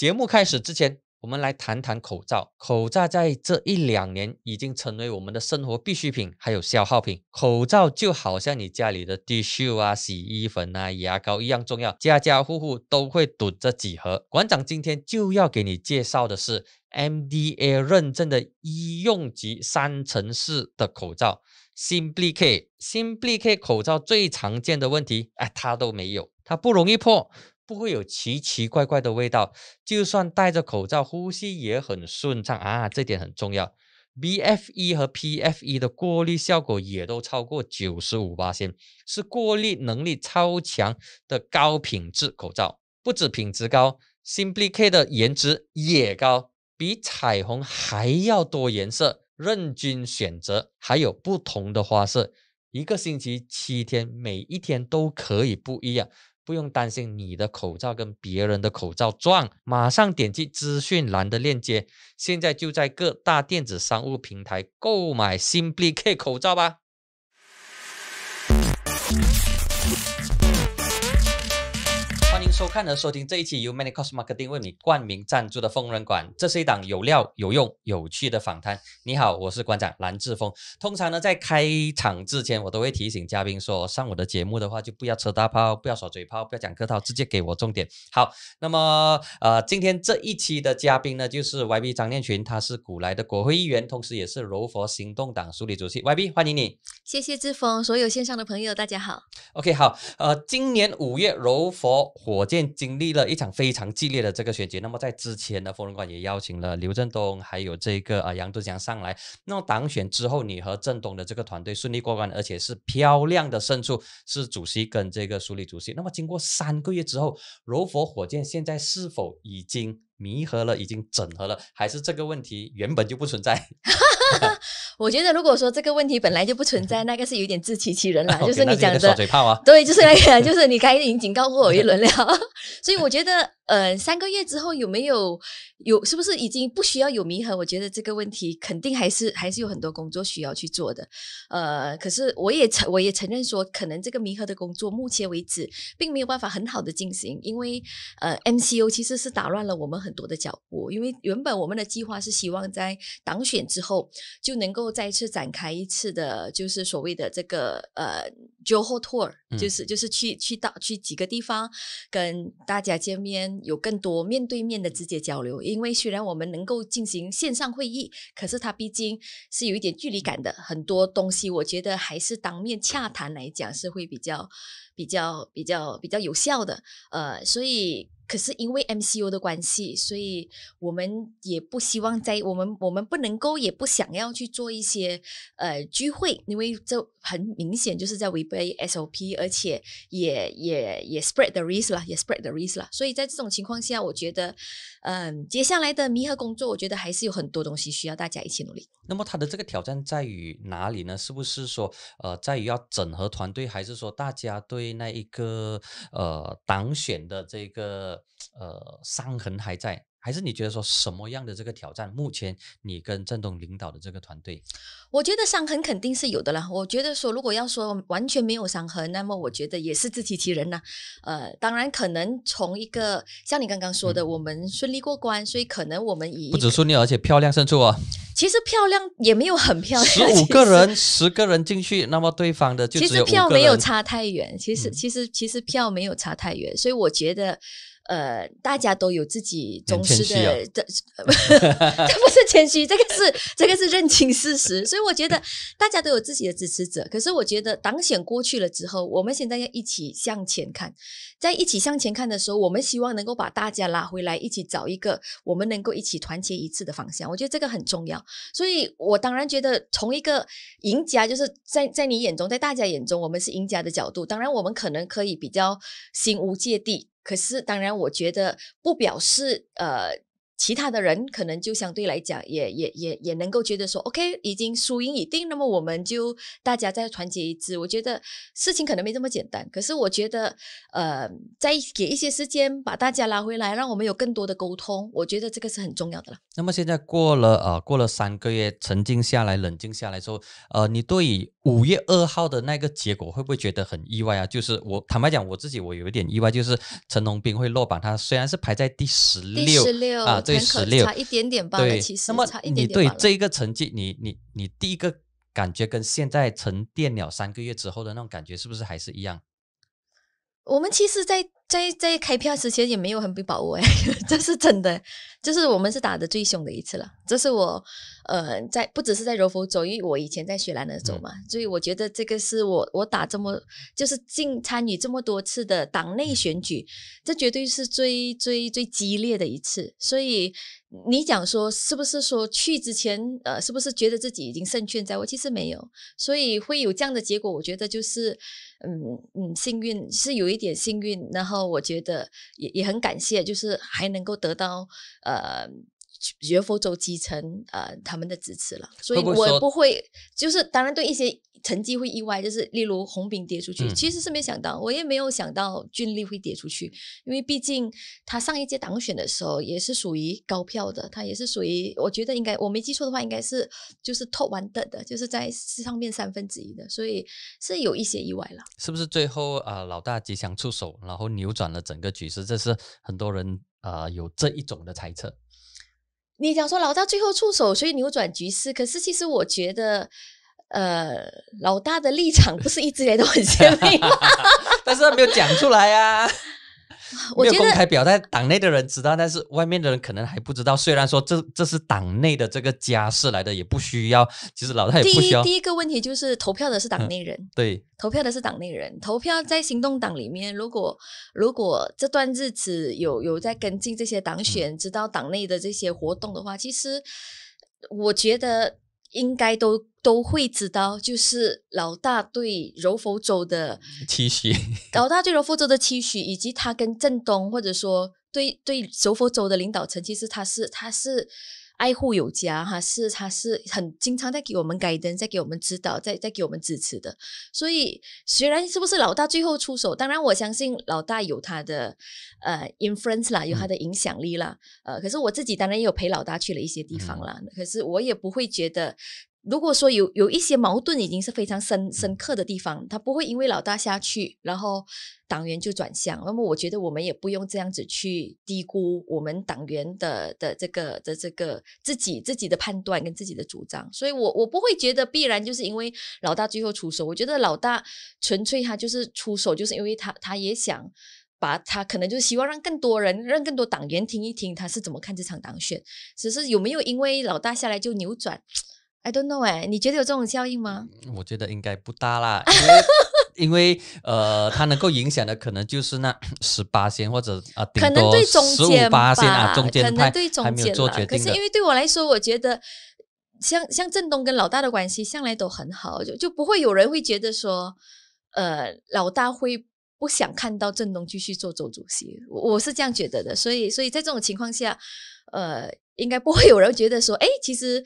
节目开始之前，我们来谈谈口罩。口罩在这一两年已经成为我们的生活必需品，还有消耗品。口罩就好像你家里的 T 恤啊、洗衣粉啊、牙膏一样重要，家家户户都会囤着几盒。馆长今天就要给你介绍的是 M D A 认证的医用级三层式的口罩，Simply K。Simply K 口罩最常见的问题，哎，它都没有，它不容易破。不会有奇奇怪怪的味道，就算戴着口罩呼吸也很顺畅啊，这点很重要。BFE 和 PFE 的过滤效果也都超过九十五八仙，是过滤能力超强的高品质口罩。不止品质高，Simply K 的颜值也高，比彩虹还要多颜色，任君选择，还有不同的花色，一个星期七天，每一天都可以不一样。不用担心你的口罩跟别人的口罩撞，马上点击资讯栏的链接，现在就在各大电子商务平台购买 SimplyK 口罩吧。收看和收听这一期由 Many Cos Marketing 为你冠名赞助的《疯人馆》，这是一档有料、有用、有趣的访谈。你好，我是馆长蓝志峰。通常呢，在开场之前，我都会提醒嘉宾说，上我的节目的话，就不要扯大炮，不要耍嘴炮，不要讲客套，直接给我重点。好，那么呃，今天这一期的嘉宾呢，就是 YB 张念群，他是古来的国会议员，同时也是柔佛行动党书理主席。YB，欢迎你。谢谢志峰，所有线上的朋友，大家好。OK，好。呃，今年五月，柔佛火。火箭经历了一场非常激烈的这个选举，那么在之前的风云馆也邀请了刘振东，还有这个啊杨志强上来。那么当选之后，你和振东的这个团队顺利过关，而且是漂亮的胜出，是主席跟这个苏立主席。那么经过三个月之后，柔佛火箭现在是否已经弥合了，已经整合了，还是这个问题原本就不存在？我觉得，如果说这个问题本来就不存在，那个是有点自欺欺人了。就是你讲的，耍嘴炮啊，对，就是那个，就是你该已经警告过我一轮了。所以我觉得。呃，三个月之后有没有有？是不是已经不需要有弥合？我觉得这个问题肯定还是还是有很多工作需要去做的。呃，可是我也承我也承认说，可能这个弥合的工作目前为止并没有办法很好的进行，因为呃，M C O 其实是打乱了我们很多的脚步。因为原本我们的计划是希望在党选之后就能够再次展开一次的，就是所谓的这个呃，Johor tour，就是就是去去到去几个地方跟大家见面。有更多面对面的直接交流，因为虽然我们能够进行线上会议，可是它毕竟是有一点距离感的。很多东西我觉得还是当面洽谈来讲是会比较、比较、比较、比较有效的。呃，所以。可是因为 MCO 的关系，所以我们也不希望在我们我们不能够也不想要去做一些呃聚会，因为这很明显就是在违背 SOP，而且也也也 spread the risk 啦，也 spread the risk 啦，所以在这种情况下，我觉得。嗯，接下来的弥合工作，我觉得还是有很多东西需要大家一起努力。那么，他的这个挑战在于哪里呢？是不是说，呃，在于要整合团队，还是说大家对那一个呃当选的这个呃伤痕还在？还是你觉得说什么样的这个挑战？目前你跟郑东领导的这个团队，我觉得伤痕肯定是有的啦。我觉得说如果要说完全没有伤痕，那么我觉得也是自欺欺人呐。呃，当然可能从一个像你刚刚说的，我们顺利过关，所以可能我们已不止顺利，而且漂亮胜出啊。其实漂亮也没有很漂亮，十五个人十个人进去，那么对方的其实票没有差太远。其实其实其实票没有差太远，所以我觉得。呃，大家都有自己宗师的，这这不是谦虚，这个是这个是认清事实。所以我觉得大家都有自己的支持者。可是我觉得党选过去了之后，我们现在要一起向前看。在一起向前看的时候，我们希望能够把大家拉回来，一起找一个我们能够一起团结一致的方向。我觉得这个很重要。所以我当然觉得从一个赢家，就是在在你眼中，在大家眼中，我们是赢家的角度，当然我们可能可以比较心无芥蒂。可是，当然，我觉得不表示呃。其他的人可能就相对来讲，也也也也能够觉得说，OK，已经输赢已定，那么我们就大家再团结一致。我觉得事情可能没这么简单，可是我觉得，呃，再给一些时间把大家拉回来，让我们有更多的沟通，我觉得这个是很重要的了。那么现在过了，呃，过了三个月，沉静下来、冷静下来之后，呃，你对五月二号的那个结果会不会觉得很意外啊？就是我坦白讲，我自己我有一点意外，就是陈龙斌会落榜，他虽然是排在第十六，第十六啊。很可怜，差一点点吧。其实差一点点吧。对，这一个成绩，你你你第一个感觉跟现在沉淀了三个月之后的那种感觉，是不是还是一样？我们其实，在在在开票之前也没有很被把握，哎，这是真的，就是我们是打的最凶的一次了，这是我。呃，在不只是在柔佛走，因为我以前在雪兰那走嘛，所以我觉得这个是我我打这么就是进参与这么多次的党内选举，这绝对是最最最激烈的一次。所以你讲说是不是说去之前呃是不是觉得自己已经胜券在握？其实没有，所以会有这样的结果。我觉得就是嗯嗯，幸运是有一点幸运，然后我觉得也也很感谢，就是还能够得到呃。能否走基层？呃，他们的支持了，所以我不会，就是当然对一些成绩会意外，就是例如红饼跌出去，其实是没想到，我也没有想到俊力会跌出去，因为毕竟他上一届当选的时候也是属于高票的，他也是属于，我觉得应该我没记错的话，应该是就是 top one 的，就是在上面三分之一的，所以是有一些意外了。是不是最后啊老大吉祥出手，然后扭转了整个局势？这是很多人啊有这一种的猜测。你讲说老大最后出手，所以扭转局势。可是其实我觉得，呃，老大的立场不是一直以来都很鲜明，但是他没有讲出来呀。我有公开表态，党内的人知道，但是外面的人可能还不知道。虽然说这这是党内的这个家事来的，也不需要。其实老太也不需要。第一，第一个问题就是投票的是党内人，对，投票的是党内人。投票在行动党里面，如果如果这段日子有有在跟进这些党选，知道党内的这些活动的话，其实我觉得。应该都都会知道，就是老大对柔佛州的期许，老大对柔佛州的期许，以及他跟郑东，或者说对对柔佛州的领导层，其实他是他是。爱护有加，哈，是他是很经常在给我们改灯，在给我们指导，在在给我们支持的。所以虽然是不是老大最后出手，当然我相信老大有他的呃 influence 啦，有他的影响力啦。呃，可是我自己当然也有陪老大去了一些地方啦，可是我也不会觉得。如果说有有一些矛盾已经是非常深深刻的地方，他不会因为老大下去，然后党员就转向。那么，我觉得我们也不用这样子去低估我们党员的的这个的这个自己自己的判断跟自己的主张。所以，我我不会觉得必然就是因为老大最后出手。我觉得老大纯粹他就是出手，就是因为他他也想把他可能就是希望让更多人、让更多党员听一听他是怎么看这场党选。只是有没有因为老大下来就扭转？I don't know，哎，你觉得有这种效应吗？我觉得应该不大啦，因为因为呃，它能够影响的可能就是那十八仙或者啊，可能对中间吧，可能对中间，还做决可是因为对我来说，我觉得像像振东跟老大的关系向来都很好，就就不会有人会觉得说，呃，老大会不想看到振东继续做周主席，我是这样觉得的。所以，所以在这种情况下，呃，应该不会有人觉得说，哎，其实。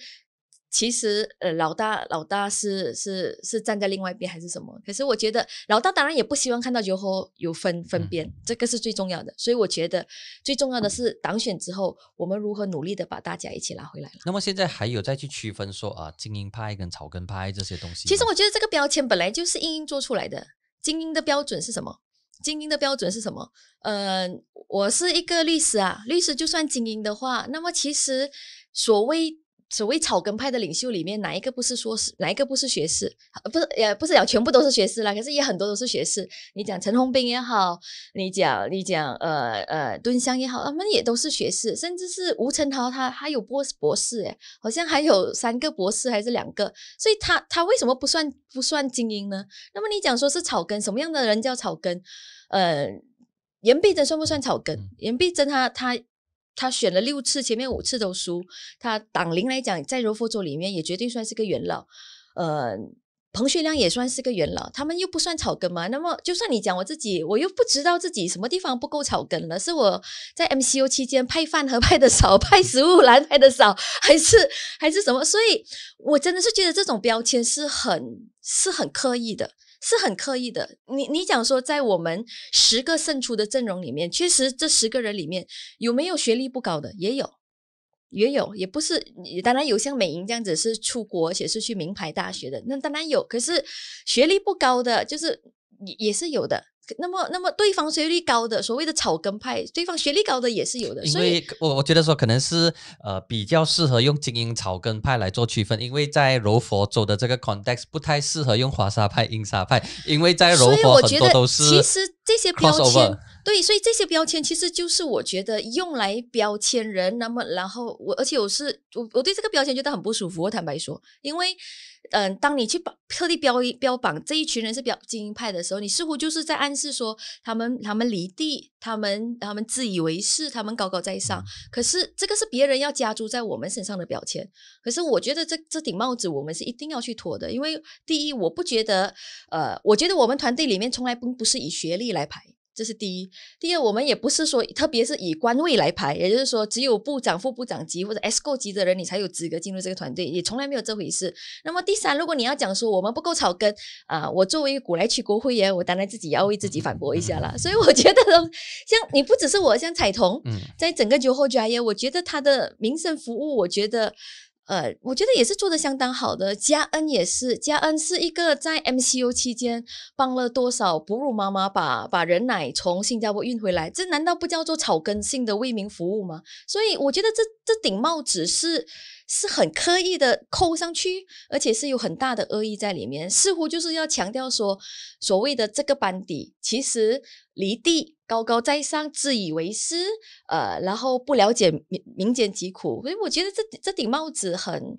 其实，呃，老大，老大是是是站在另外一边还是什么？可是我觉得，老大当然也不希望看到以后有分分辨，这个是最重要的。所以我觉得，最重要的是党选之后，我们如何努力的把大家一起拉回来了。那么现在还有再去区分说啊，精英派跟草根派这些东西？其实我觉得这个标签本来就是硬硬做出来的。精英的标准是什么？精英的标准是什么？呃，我是一个律师啊，律师就算精英的话，那么其实所谓。所谓草根派的领袖里面，哪一个不是硕士？哪一个不是学士？不是，也不是，也全部都是学士啦，可是也很多都是学士。你讲陈宏斌也好，你讲你讲呃呃，敦香也好，他们也都是学士，甚至是吴成涛，他他有博士博士诶，好像还有三个博士还是两个，所以他他为什么不算不算精英呢？那么你讲说是草根，什么样的人叫草根？呃，严必珍算不算草根？严必珍他他。他选了六次，前面五次都输。他党龄来讲，在柔佛州里面也绝对算是个元老。呃，彭学良也算是个元老，他们又不算草根嘛。那么，就算你讲我自己，我又不知道自己什么地方不够草根了。是我在 MCU 期间派饭盒派的少，派食物篮派的少，还是还是什么？所以，我真的是觉得这种标签是很是很刻意的。是很刻意的。你你讲说，在我们十个胜出的阵容里面，确实这十个人里面有没有学历不高的？也有，也有，也不是。当然有像美莹这样子是出国且是去名牌大学的，那当然有。可是学历不高的，就是也也是有的。那么，那么对方学历高的，所谓的草根派，对方学历高的也是有的。因为我我觉得说，可能是呃比较适合用精英草根派来做区分，因为在柔佛州的这个 context 不太适合用华沙派、英沙派，因为在柔佛很多都是其实这些标签。对，所以这些标签其实就是我觉得用来标签人。那么，然后我而且我是我，我对这个标签觉得很不舒服。我坦白说，因为嗯，当你去特地标标榜这一群人是标精英派的时候，你似乎就是在暗示说他们他们离地，他们他们自以为是，他们高高在上。可是这个是别人要加注在我们身上的标签。可是我觉得这这顶帽子我们是一定要去脱的，因为第一，我不觉得呃，我觉得我们团队里面从来不不是以学历来排。这是第一，第二，我们也不是说，特别是以官位来排，也就是说，只有部长、副部长级或者 S 级的人，你才有资格进入这个团队，也从来没有这回事。那么第三，如果你要讲说我们不够草根啊，我作为一个古来区国会员，我当然自己也要为自己反驳一下了。所以我觉得，像你不只是我，像彩彤，在整个九号局而我觉得他的民生服务，我觉得。呃，我觉得也是做的相当好的。佳恩也是，佳恩是一个在 m c u 期间帮了多少哺乳妈妈把把人奶从新加坡运回来，这难道不叫做草根性的为民服务吗？所以我觉得这这顶帽子是。是很刻意的扣上去，而且是有很大的恶意在里面，似乎就是要强调说，所谓的这个班底其实离地高高在上，自以为是，呃，然后不了解民民间疾苦，所以我觉得这这顶帽子很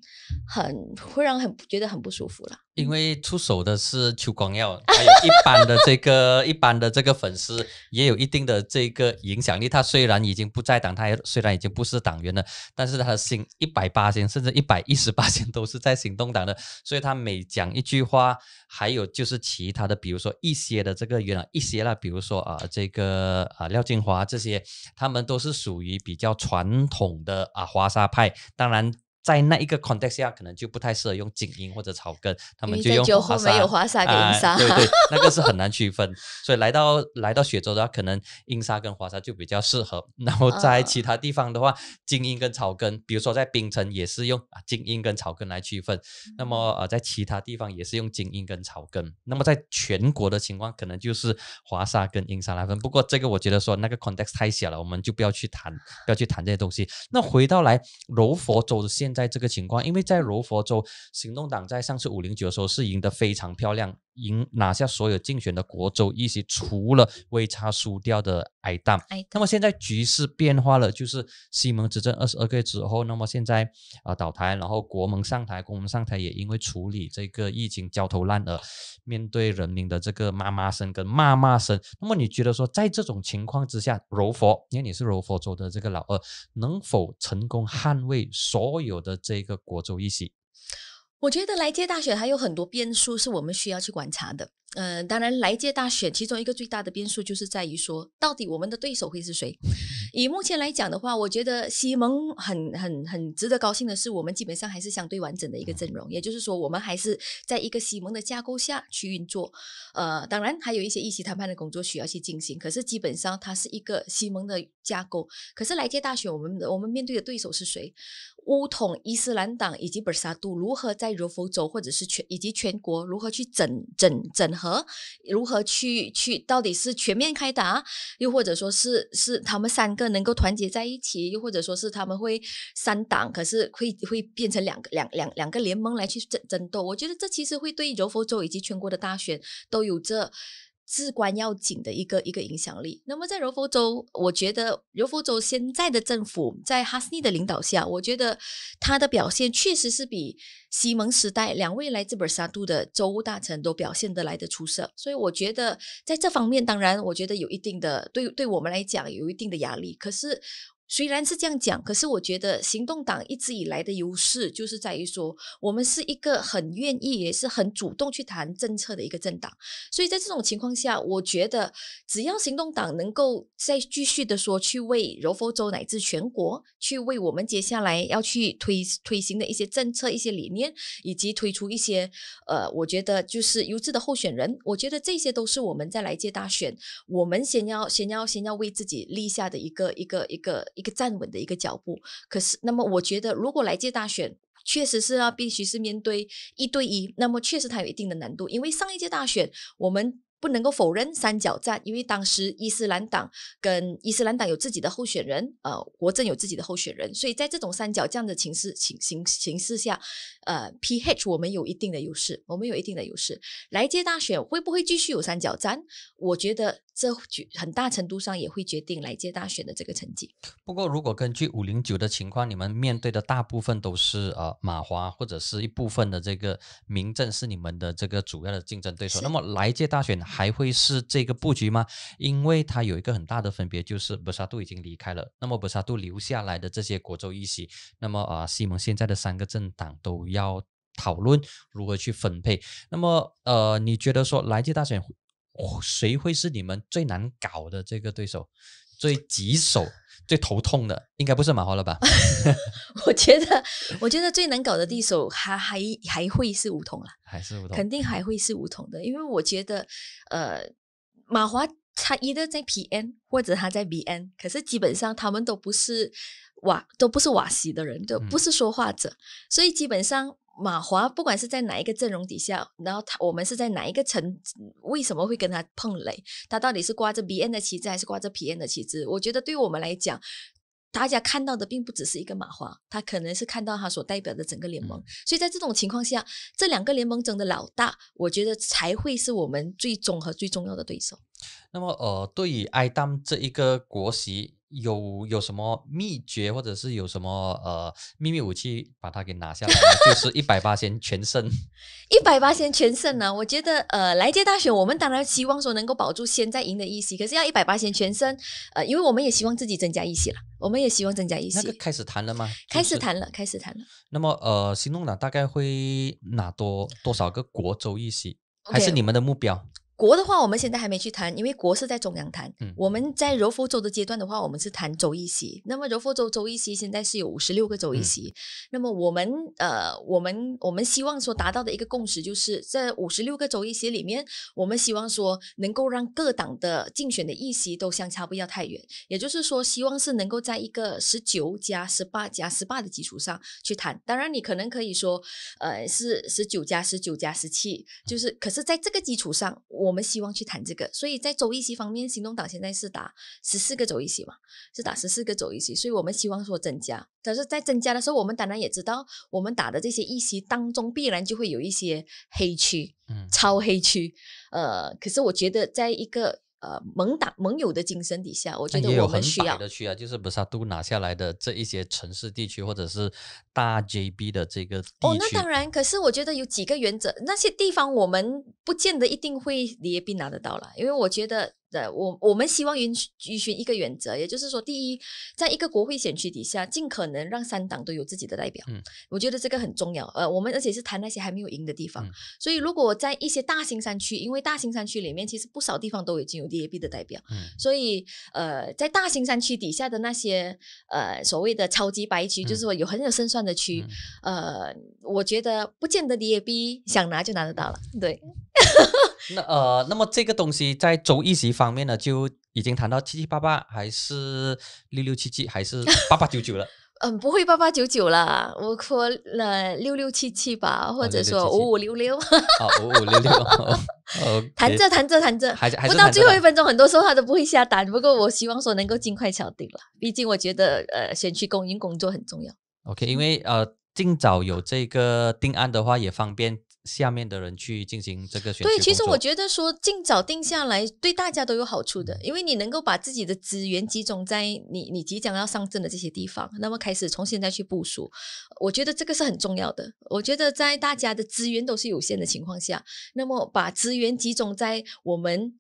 很会让人觉得很不舒服了。因为出手的是邱光耀，还有一般的这个一般的这个粉丝也有一定的这个影响力。他虽然已经不在党，他也虽然已经不是党员了，但是他的心一百八心，甚至一百一十八心都是在行动党的。所以他每讲一句话，还有就是其他的，比如说一些的这个原一些啦，比如说啊，这个啊廖金华这些，他们都是属于比较传统的啊华沙派。当然。在那一个 context 下，可能就不太适合用精英或者草根，他们就用花沙。没有花沙跟英沙，对对，那个是很难区分。所以来到来到雪州的话，可能英沙跟花沙就比较适合。然后在其他地方的话，精英跟草根，比如说在冰城也是用啊精英跟草根来区分。那么呃，在其他地方也是用精英跟草根。那么在全国的情况，可能就是华沙跟英沙来分。不过这个我觉得说那个 context 太小了，我们就不要去谈，不要去谈这些东西。那回到来柔佛州的县。在这个情况，因为在柔佛州行动党在上次五零九的时候是赢得非常漂亮。赢拿下所有竞选的国州议席，除了微差输掉的挨打。哎，那么现在局势变化了，就是西蒙执政二十二个月之后，那么现在啊倒台，然后国盟上台，国盟上台也因为处理这个疫情焦头烂额，面对人民的这个骂骂声跟骂骂声。那么你觉得说，在这种情况之下，柔佛，因为你是柔佛州的这个老二，能否成功捍卫所有的这个国州议席？我觉得来届大选还有很多变数是我们需要去观察的。呃，当然，来届大选其中一个最大的变数就是在于说，到底我们的对手会是谁。以目前来讲的话，我觉得西蒙很很很值得高兴的是，我们基本上还是相对完整的一个阵容，也就是说，我们还是在一个西蒙的架构下去运作。呃，当然还有一些议席谈判的工作需要去进行，可是基本上它是一个西蒙的架构。可是来届大选，我们我们面对的对手是谁？乌统伊斯兰党以及本萨杜如何在柔佛州或者是全以及全国如何去整整整合？如何去去？到底是全面开打，又或者说是是他们三个能够团结在一起，又或者说是他们会三党，可是会会变成两个两两两个联盟来去争争斗？我觉得这其实会对柔佛州以及全国的大选都有着。至关要紧的一个一个影响力。那么在柔佛州，我觉得柔佛州现在的政府在哈斯尼的领导下，我觉得他的表现确实是比西蒙时代两位来自本沙杜的州务大臣都表现得来的出色。所以我觉得在这方面，当然我觉得有一定的对对我们来讲有一定的压力。可是。虽然是这样讲，可是我觉得行动党一直以来的优势就是在于说，我们是一个很愿意也是很主动去谈政策的一个政党。所以在这种情况下，我觉得只要行动党能够再继续的说去为柔佛州乃至全国，去为我们接下来要去推推行的一些政策、一些理念，以及推出一些呃，我觉得就是优质的候选人，我觉得这些都是我们在来届大选，我们先要先要先要为自己立下的一个一个一个。一个站稳的一个脚步，可是那么我觉得，如果来届大选，确实是要必须是面对一对一，那么确实它有一定的难度，因为上一届大选我们不能够否认三角战，因为当时伊斯兰党跟伊斯兰党有自己的候选人，呃，国政有自己的候选人，所以在这种三角这样的情势情形形势下，呃，PH 我们有一定的优势，我们有一定的优势，来届大选会不会继续有三角战？我觉得。这决很大程度上也会决定来届大选的这个成绩。不过，如果根据五零九的情况，你们面对的大部分都是呃马华或者是一部分的这个民政是你们的这个主要的竞争对手。那么，来届大选还会是这个布局吗？因为它有一个很大的分别，就是布沙杜已经离开了。那么，布沙杜留下来的这些国州议席，那么呃西蒙现在的三个政党都要讨论如何去分配。那么呃，你觉得说来届大选？谁会是你们最难搞的这个对手，最棘手、最头痛的？应该不是马华了吧？我觉得，我觉得最难搞的对手还还还会是梧桐了，还是梧桐？肯定还会是梧桐的，因为我觉得，呃，马华他一个在 PN 或者他在 VN，可是基本上他们都不是瓦，都不是瓦西的人，都不是说话者，所以基本上。马华不管是在哪一个阵容底下，然后他我们是在哪一个层，为什么会跟他碰雷？他到底是挂着 BN 的旗帜还是挂着 PN 的旗帜？我觉得对于我们来讲，大家看到的并不只是一个马华，他可能是看到他所代表的整个联盟。所以在这种情况下，这两个联盟中的老大，我觉得才会是我们最终和最重要的对手。那么，呃，对于爱当这一个国席。有有什么秘诀，或者是有什么呃秘密武器，把它给拿下？就是一百八先全胜，一百八先全胜呢？我觉得呃，来届大选，我们当然希望说能够保住现在赢的一席，可是要一百八先全胜，呃，因为我们也希望自己增加一席了，我们也希望增加一席。那个开始谈了吗？开始谈了，开始谈了。那么呃，新党大概会拿多多少个国州一席？还是你们的目标？国的话，我们现在还没去谈，因为国是在中央谈。我们在柔佛州的阶段的话，我们是谈州议席。那么柔佛州州议席现在是有五十六个州议席。那么我们呃，我们我们希望说达到的一个共识，就是这五十六个州议席里面，我们希望说能够让各党的竞选的议席都相差不要太远。也就是说，希望是能够在一个十九加十八加十八的基础上去谈。当然，你可能可以说，呃，是十九加十九加十七，就是可是在这个基础上我。我们希望去谈这个，所以在走一席方面，行动党现在是打十四个走一席嘛，是打十四个走一席，所以我们希望说增加。可是，在增加的时候，我们当然也知道，我们打的这些一席当中，必然就会有一些黑区，嗯，超黑区。呃，可是我觉得，在一个呃，盟党盟友的精神底下，我觉得我们需要。的需啊，就是不萨都拿下来的这一些城市地区，或者是大 JB 的这个。哦，那当然，可是我觉得有几个原则，那些地方我们不见得一定会离宾拿得到了，因为我觉得。我我们希望遵循一个原则，也就是说，第一，在一个国会选区底下，尽可能让三党都有自己的代表。嗯，我觉得这个很重要。呃，我们而且是谈那些还没有赢的地方。所以，如果在一些大型山区，因为大型山区里面其实不少地方都已经有 DAB 的代表。嗯，所以呃，在大型山区底下的那些呃所谓的超级白区，就是说有很有胜算的区，呃，我觉得不见得 DAB 想拿就拿得到了。对，那呃，那么这个东西在周一席发。方面呢，就已经谈到七七八八，还是六六七七，还是八八九九了。嗯，不会八八九九了，我可能六六七七吧，或者说五五六六。好，五五六六。谈着谈着谈这，不到最后一分钟，很多时候他都不会下单。不过我希望说能够尽快敲定了，毕竟我觉得呃，选区供应工作很重要。OK，因为呃，尽早有这个定案的话也方便。下面的人去进行这个选对，其实我觉得说尽早定下来对大家都有好处的，因为你能够把自己的资源集中在你你即将要上阵的这些地方，那么开始从现在去部署，我觉得这个是很重要的。我觉得在大家的资源都是有限的情况下，那么把资源集中在我们。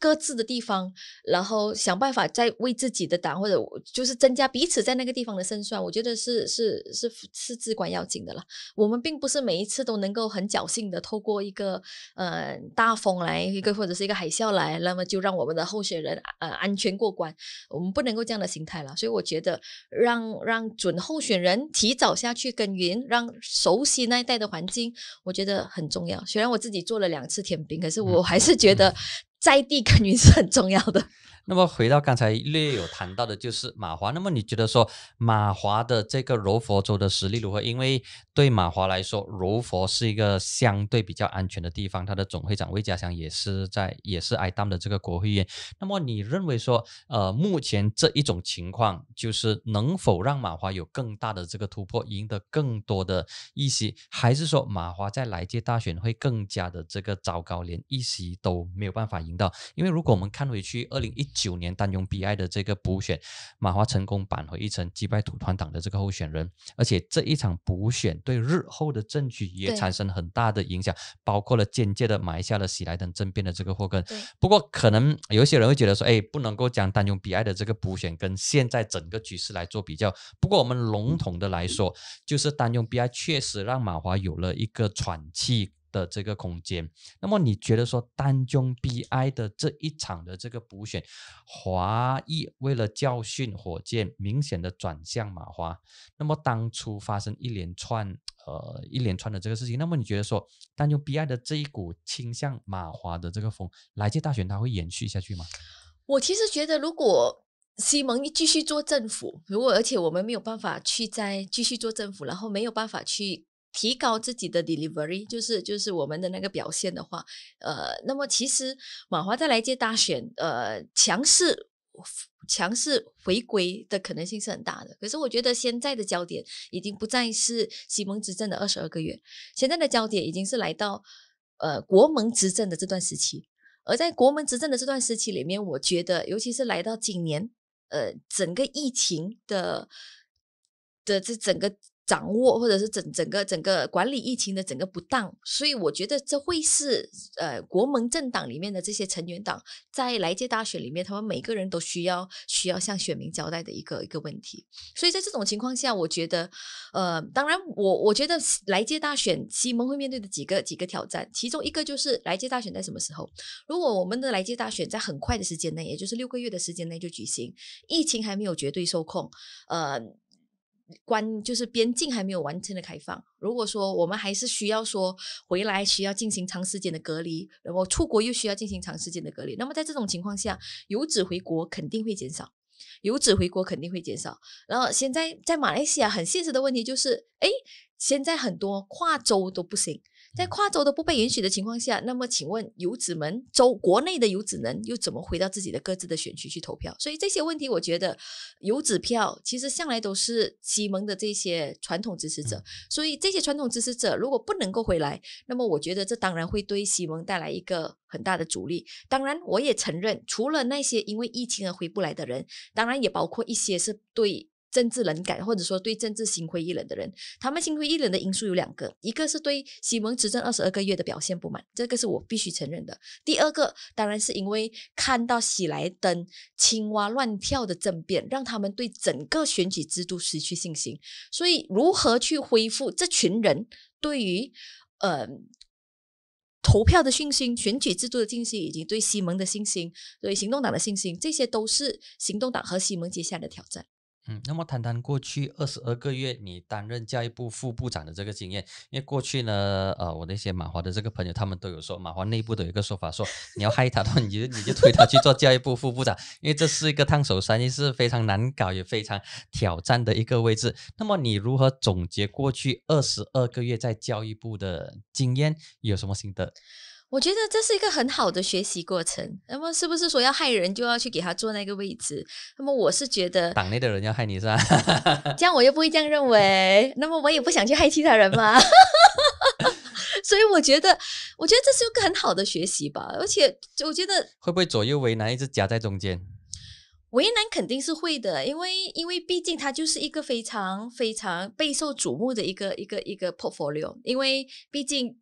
各自的地方，然后想办法再为自己的党或者就是增加彼此在那个地方的胜算，我觉得是是是是至关要紧的了。我们并不是每一次都能够很侥幸的透过一个呃大风来一个或者是一个海啸来，那么就让我们的候选人呃安全过关。我们不能够这样的心态了，所以我觉得让让准候选人提早下去耕耘，让熟悉那一带的环境，我觉得很重要。虽然我自己做了两次甜饼，可是我还是觉得。在地耕耘是很重要的。那么回到刚才略有谈到的，就是马华。那么你觉得说马华的这个柔佛州的实力如何？因为对马华来说，柔佛是一个相对比较安全的地方。它的总会长魏家祥也是在，也是 I m 的这个国会议员。那么你认为说，呃，目前这一种情况，就是能否让马华有更大的这个突破，赢得更多的议席，还是说马华在来届大选会更加的这个糟糕，连一席都没有办法赢到？因为如果我们看回去，二零一。九年单用 BI 的这个补选，马华成功扳回一城，击败土团党的这个候选人，而且这一场补选对日后的政局也产生很大的影响，包括了间接的埋下了喜来登政变的这个祸根。不过，可能有些人会觉得说，哎，不能够将单用 BI 的这个补选跟现在整个局势来做比较。不过，我们笼统的来说，就是单用 BI 确实让马华有了一个喘气。的这个空间，那么你觉得说单中 bi 的这一场的这个补选，华裔为了教训火箭，明显的转向马华。那么当初发生一连串呃一连串的这个事情，那么你觉得说单雄 bi 的这一股倾向马华的这个风，来届大选它会延续下去吗？我其实觉得，如果西蒙一继续做政府，如果而且我们没有办法去再继续做政府，然后没有办法去。提高自己的 delivery，就是就是我们的那个表现的话，呃，那么其实马华再来接大选，呃，强势强势回归的可能性是很大的。可是我觉得现在的焦点已经不再是西蒙执政的二十二个月，现在的焦点已经是来到呃国盟执政的这段时期。而在国盟执政的这段时期里面，我觉得尤其是来到今年，呃，整个疫情的的这整个。掌握或者是整整个整个管理疫情的整个不当，所以我觉得这会是呃国盟政党里面的这些成员党在来届大选里面，他们每个人都需要需要向选民交代的一个一个问题。所以在这种情况下，我觉得呃，当然我我觉得来届大选西蒙会面对的几个几个挑战，其中一个就是来届大选在什么时候？如果我们的来届大选在很快的时间内，也就是六个月的时间内就举行，疫情还没有绝对受控，呃。关就是边境还没有完全的开放。如果说我们还是需要说回来需要进行长时间的隔离，然后出国又需要进行长时间的隔离，那么在这种情况下，游子回国肯定会减少，游子回国肯定会减少。然后现在在马来西亚很现实的问题就是，哎，现在很多跨州都不行。在跨州都不被允许的情况下，那么请问游子们，州国内的游子们又怎么回到自己的各自的选区去投票？所以这些问题，我觉得游子票其实向来都是西蒙的这些传统支持者。所以这些传统支持者如果不能够回来，那么我觉得这当然会对西蒙带来一个很大的阻力。当然，我也承认，除了那些因为疫情而回不来的人，当然也包括一些是对。政治冷感，或者说对政治心灰意冷的人，他们心灰意冷的因素有两个：，一个是对西蒙执政二十二个月的表现不满，这个是我必须承认的；，第二个当然是因为看到喜来登青蛙乱跳的政变，让他们对整个选举制度失去信心。所以，如何去恢复这群人对于呃投票的信心、选举制度的信心，以及对西蒙的信心、对行动党的信心，这些都是行动党和西蒙接下来的挑战。嗯，那么谈谈过去二十二个月你担任教育部副部长的这个经验，因为过去呢，呃，我那些马华的这个朋友，他们都有说，马华内部有一个说法，说你要害他，你就你就推他去做教育部副部长，因为这是一个烫手山芋，是非常难搞也非常挑战的一个位置。那么你如何总结过去二十二个月在教育部的经验？有什么心得？我觉得这是一个很好的学习过程。那么，是不是说要害人就要去给他坐那个位置？那么，我是觉得党内的人要害你是吧？这样我又不会这样认为。那么，我也不想去害其他人嘛。所以，我觉得，我觉得这是一个很好的学习吧。而且，我觉得会不会左右为难，一直夹在中间？为难肯定是会的，因为因为毕竟他就是一个非常非常备受瞩目的一个一个一个 portfolio。因为毕竟。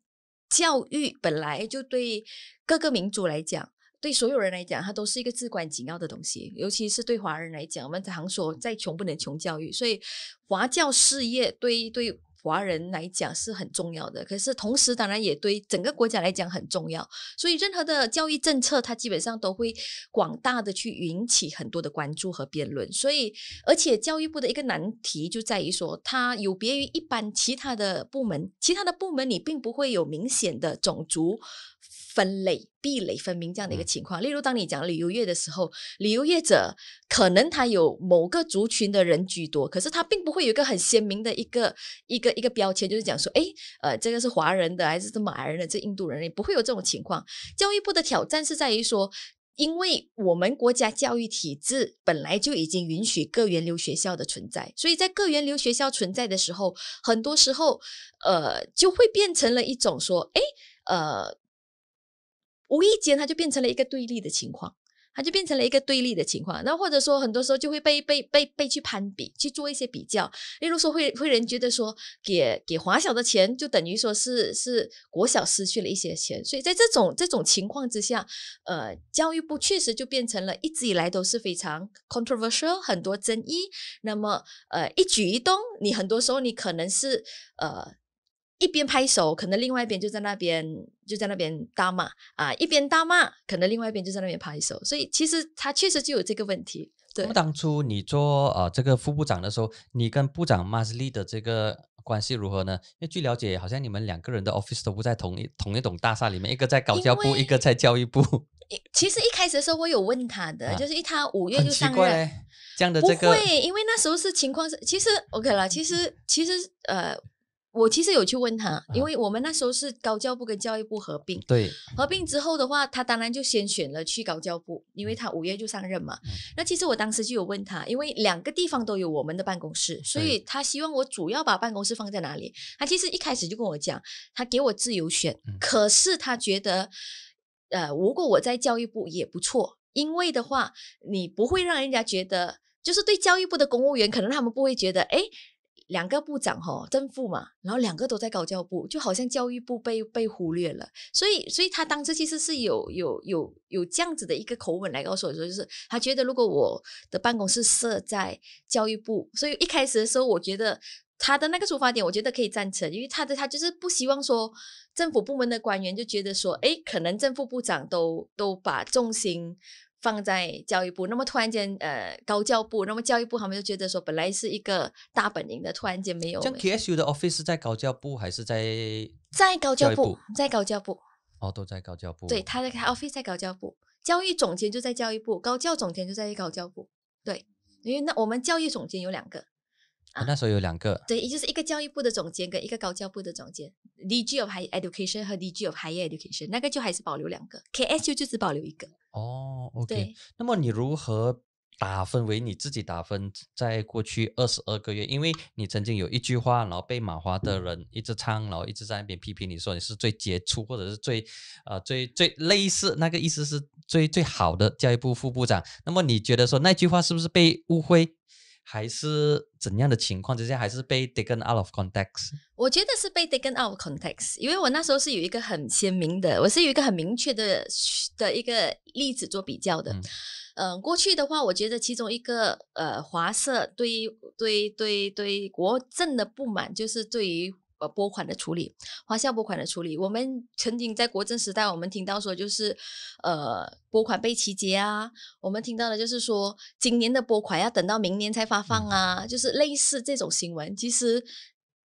教育本来就对各个民族来讲，对所有人来讲，它都是一个至关紧要的东西，尤其是对华人来讲，我们常说再穷不能穷教育，所以华教事业对对。华人来讲是很重要的，可是同时当然也对整个国家来讲很重要。所以任何的教育政策，它基本上都会广大的去引起很多的关注和辩论。所以，而且教育部的一个难题就在于说，它有别于一般其他的部门，其他的部门你并不会有明显的种族。分类壁垒分明这样的一个情况，例如当你讲旅游业的时候，旅游业者可能他有某个族群的人居多，可是他并不会有一个很鲜明的一个一个一个标签，就是讲说，哎，呃，这个是华人的，还是什么矮人的，这印度人，不会有这种情况。教育部的挑战是在于说，因为我们国家教育体制本来就已经允许各源流学校的存在，所以在各源流学校存在的时候，很多时候，呃，就会变成了一种说，哎，呃。无意间，它就变成了一个对立的情况，它就变成了一个对立的情况。那或者说，很多时候就会被被被被去攀比，去做一些比较。例如说，会会人觉得说，给给华小的钱，就等于说是是国小失去了一些钱。所以在这种这种情况之下，呃，教育部确实就变成了一直以来都是非常 controversial，很多争议。那么，呃，一举一动，你很多时候你可能是呃。一边拍手，可能另外一边就在那边就在那边大骂啊！一边大骂，可能另外一边就在那边拍手。所以其实他确实就有这个问题。对，当初你做啊这个副部长的时候，你跟部长 Masli 的这个关系如何呢？因为据了解，好像你们两个人的 office 都不在同一同一栋大厦里面，一个在搞教部，一个在教育部。其实一开始的时候，我有问他的，就是一他五月就上。很这样的这个。不会，因为那时候是情况是，其实 OK 了，其实其实呃。我其实有去问他，因为我们那时候是高教部跟教育部合并，对，合并之后的话，他当然就先选了去高教部，因为他五月就上任嘛。那其实我当时就有问他，因为两个地方都有我们的办公室，所以他希望我主要把办公室放在哪里。他其实一开始就跟我讲，他给我自由选，可是他觉得，呃，如果我在教育部也不错，因为的话，你不会让人家觉得，就是对教育部的公务员，可能他们不会觉得，哎。两个部长哈，正副嘛，然后两个都在高教部，就好像教育部被被忽略了，所以所以他当时其实是有有有有这样子的一个口吻来告诉我说，就是他觉得如果我的办公室设在教育部，所以一开始的时候，我觉得他的那个出发点，我觉得可以赞成，因为他的他就是不希望说政府部门的官员就觉得说，哎，可能正副部长都都把重心。放在教育部，那么突然间，呃，高教部，那么教育部他们就觉得说，本来是一个大本营的，突然间没有。将 K S U 的 office 在高教部还是在？在高教部，在高教部。哦，都在高教部。对，他的 office 在高教部，教育总监就在教育部，高教总监就在高教部。对，因为那我们教育总监有两个。那时候有两个，对，也就是一个教育部的总监跟一个高教部的总监 d g o t a high education 和 d g o t a high education，那个就还是保留两个，K S 就就只保留一个。哦，OK。那么你如何打分为你自己打分？在过去二十二个月，因为你曾经有一句话，然后被马华的人一直唱，然后一直在那边批评你说你是最杰出或者是最呃最最类似那个意思是最最好的教育部副部长。那么你觉得说那句话是不是被误会？还是怎样的情况之下，还是被 taken out of context？我觉得是被 taken out of context，因为我那时候是有一个很鲜明的，我是有一个很明确的的一个例子做比较的。嗯，过去的话，我觉得其中一个呃，华社对对对对国政的不满，就是对于。呃，拨款的处理，花销拨款的处理，我们曾经在国政时代，我们听到说就是，呃，拨款被挤结啊，我们听到的就是说，今年的拨款要等到明年才发放啊，就是类似这种新闻。其实，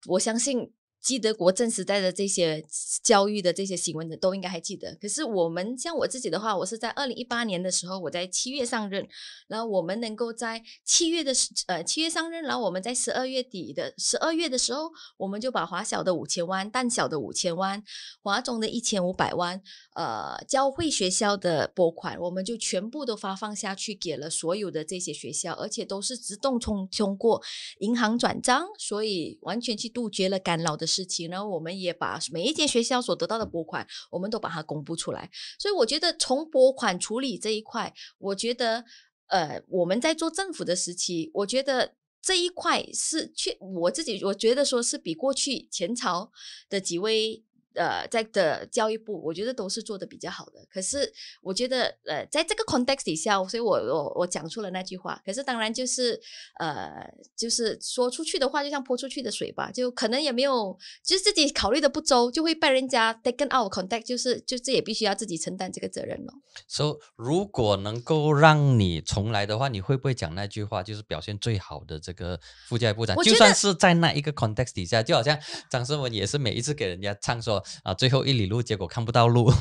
我相信。记得国政时代的这些教育的这些新闻的都应该还记得。可是我们像我自己的话，我是在二零一八年的时候，我在七月上任，然后我们能够在七月的呃七月上任，然后我们在十二月底的十二月的时候，我们就把华小的五千万、淡小的五千万、华中的一千五百万。呃，教会学校的拨款，我们就全部都发放下去，给了所有的这些学校，而且都是自动通通过银行转账，所以完全去杜绝了干扰的事情。然后，我们也把每一间学校所得到的拨款，我们都把它公布出来。所以，我觉得从拨款处理这一块，我觉得，呃，我们在做政府的时期，我觉得这一块是确我自己，我觉得说是比过去前朝的几位。呃，在的教育部，我觉得都是做的比较好的。可是我觉得，呃，在这个 context 底下，所以我我我讲出了那句话。可是当然就是，呃，就是说出去的话，就像泼出去的水吧，就可能也没有，就是自己考虑的不周，就会被人家 taken out context，就是就这也必须要自己承担这个责任咯。所以，如果能够让你重来的话，你会不会讲那句话？就是表现最好的这个副教部长，就算是在那一个 context 底下，就好像张胜文也是每一次给人家唱说。啊，最后一里路，结果看不到路。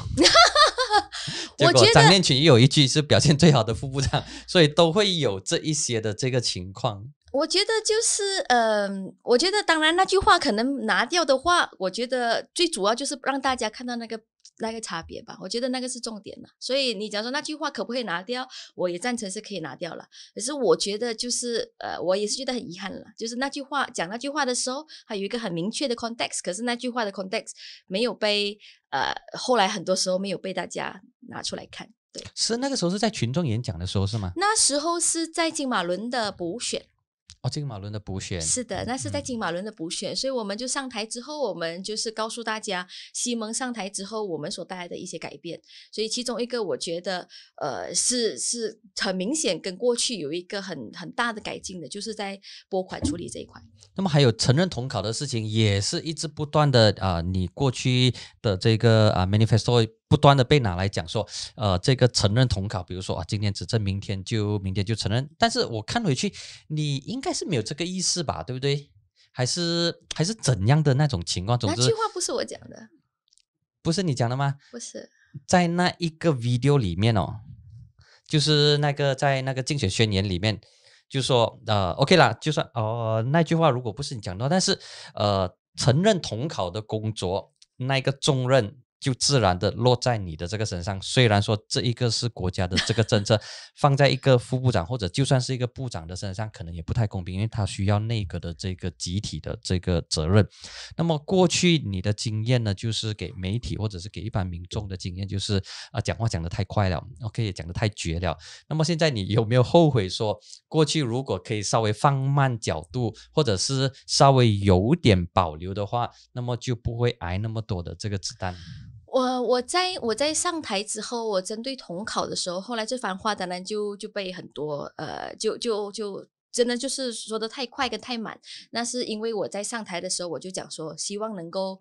我觉得张念群有一句是表现最好的副部长，所以都会有这一些的这个情况。我觉得就是，嗯，我觉得当然那句话可能拿掉的话，我觉得最主要就是让大家看到那个。那个差别吧，我觉得那个是重点了。所以你假如说那句话可不可以拿掉，我也赞成是可以拿掉了。可是我觉得就是呃，我也是觉得很遗憾了，就是那句话讲那句话的时候，它有一个很明确的 context，可是那句话的 context 没有被呃后来很多时候没有被大家拿出来看。对，是那个时候是在群众演讲的时候是吗？那时候是在金马伦的补选。哦，金马伦的补选是的，那是在金马伦的补选，所以我们就上台之后，我们就是告诉大家，西蒙上台之后，我们所带来的一些改变。所以其中一个，我觉得，呃，是是很明显跟过去有一个很很大的改进的，就是在拨款处理这一块。那么还有承认统考的事情，也是一直不断的啊，你过去的这个啊 manifesto。不断的被拿来讲说，呃，这个承认统考，比如说啊，今天指证，明天就明天就承认。但是我看回去，你应该是没有这个意思吧，对不对？还是还是怎样的那种情况？那句话不是我讲的？不是你讲的吗？不是在那一个 video 里面哦，就是那个在那个竞选宣言里面，就说呃，OK 啦，就算哦，那句话如果不是你讲的，但是呃，承认统考的工作那个重任。就自然的落在你的这个身上。虽然说这一个是国家的这个政策，放在一个副部长或者就算是一个部长的身上，可能也不太公平，因为他需要内阁的这个集体的这个责任。那么过去你的经验呢，就是给媒体或者是给一般民众的经验，就是啊，讲话讲得太快了，OK，讲得太绝了。那么现在你有没有后悔说，过去如果可以稍微放慢角度，或者是稍微有点保留的话，那么就不会挨那么多的这个子弹。我我在我在上台之后，我针对统考的时候，后来这番话当然就就被很多呃，就就就真的就是说的太快跟太满，那是因为我在上台的时候我就讲说，希望能够。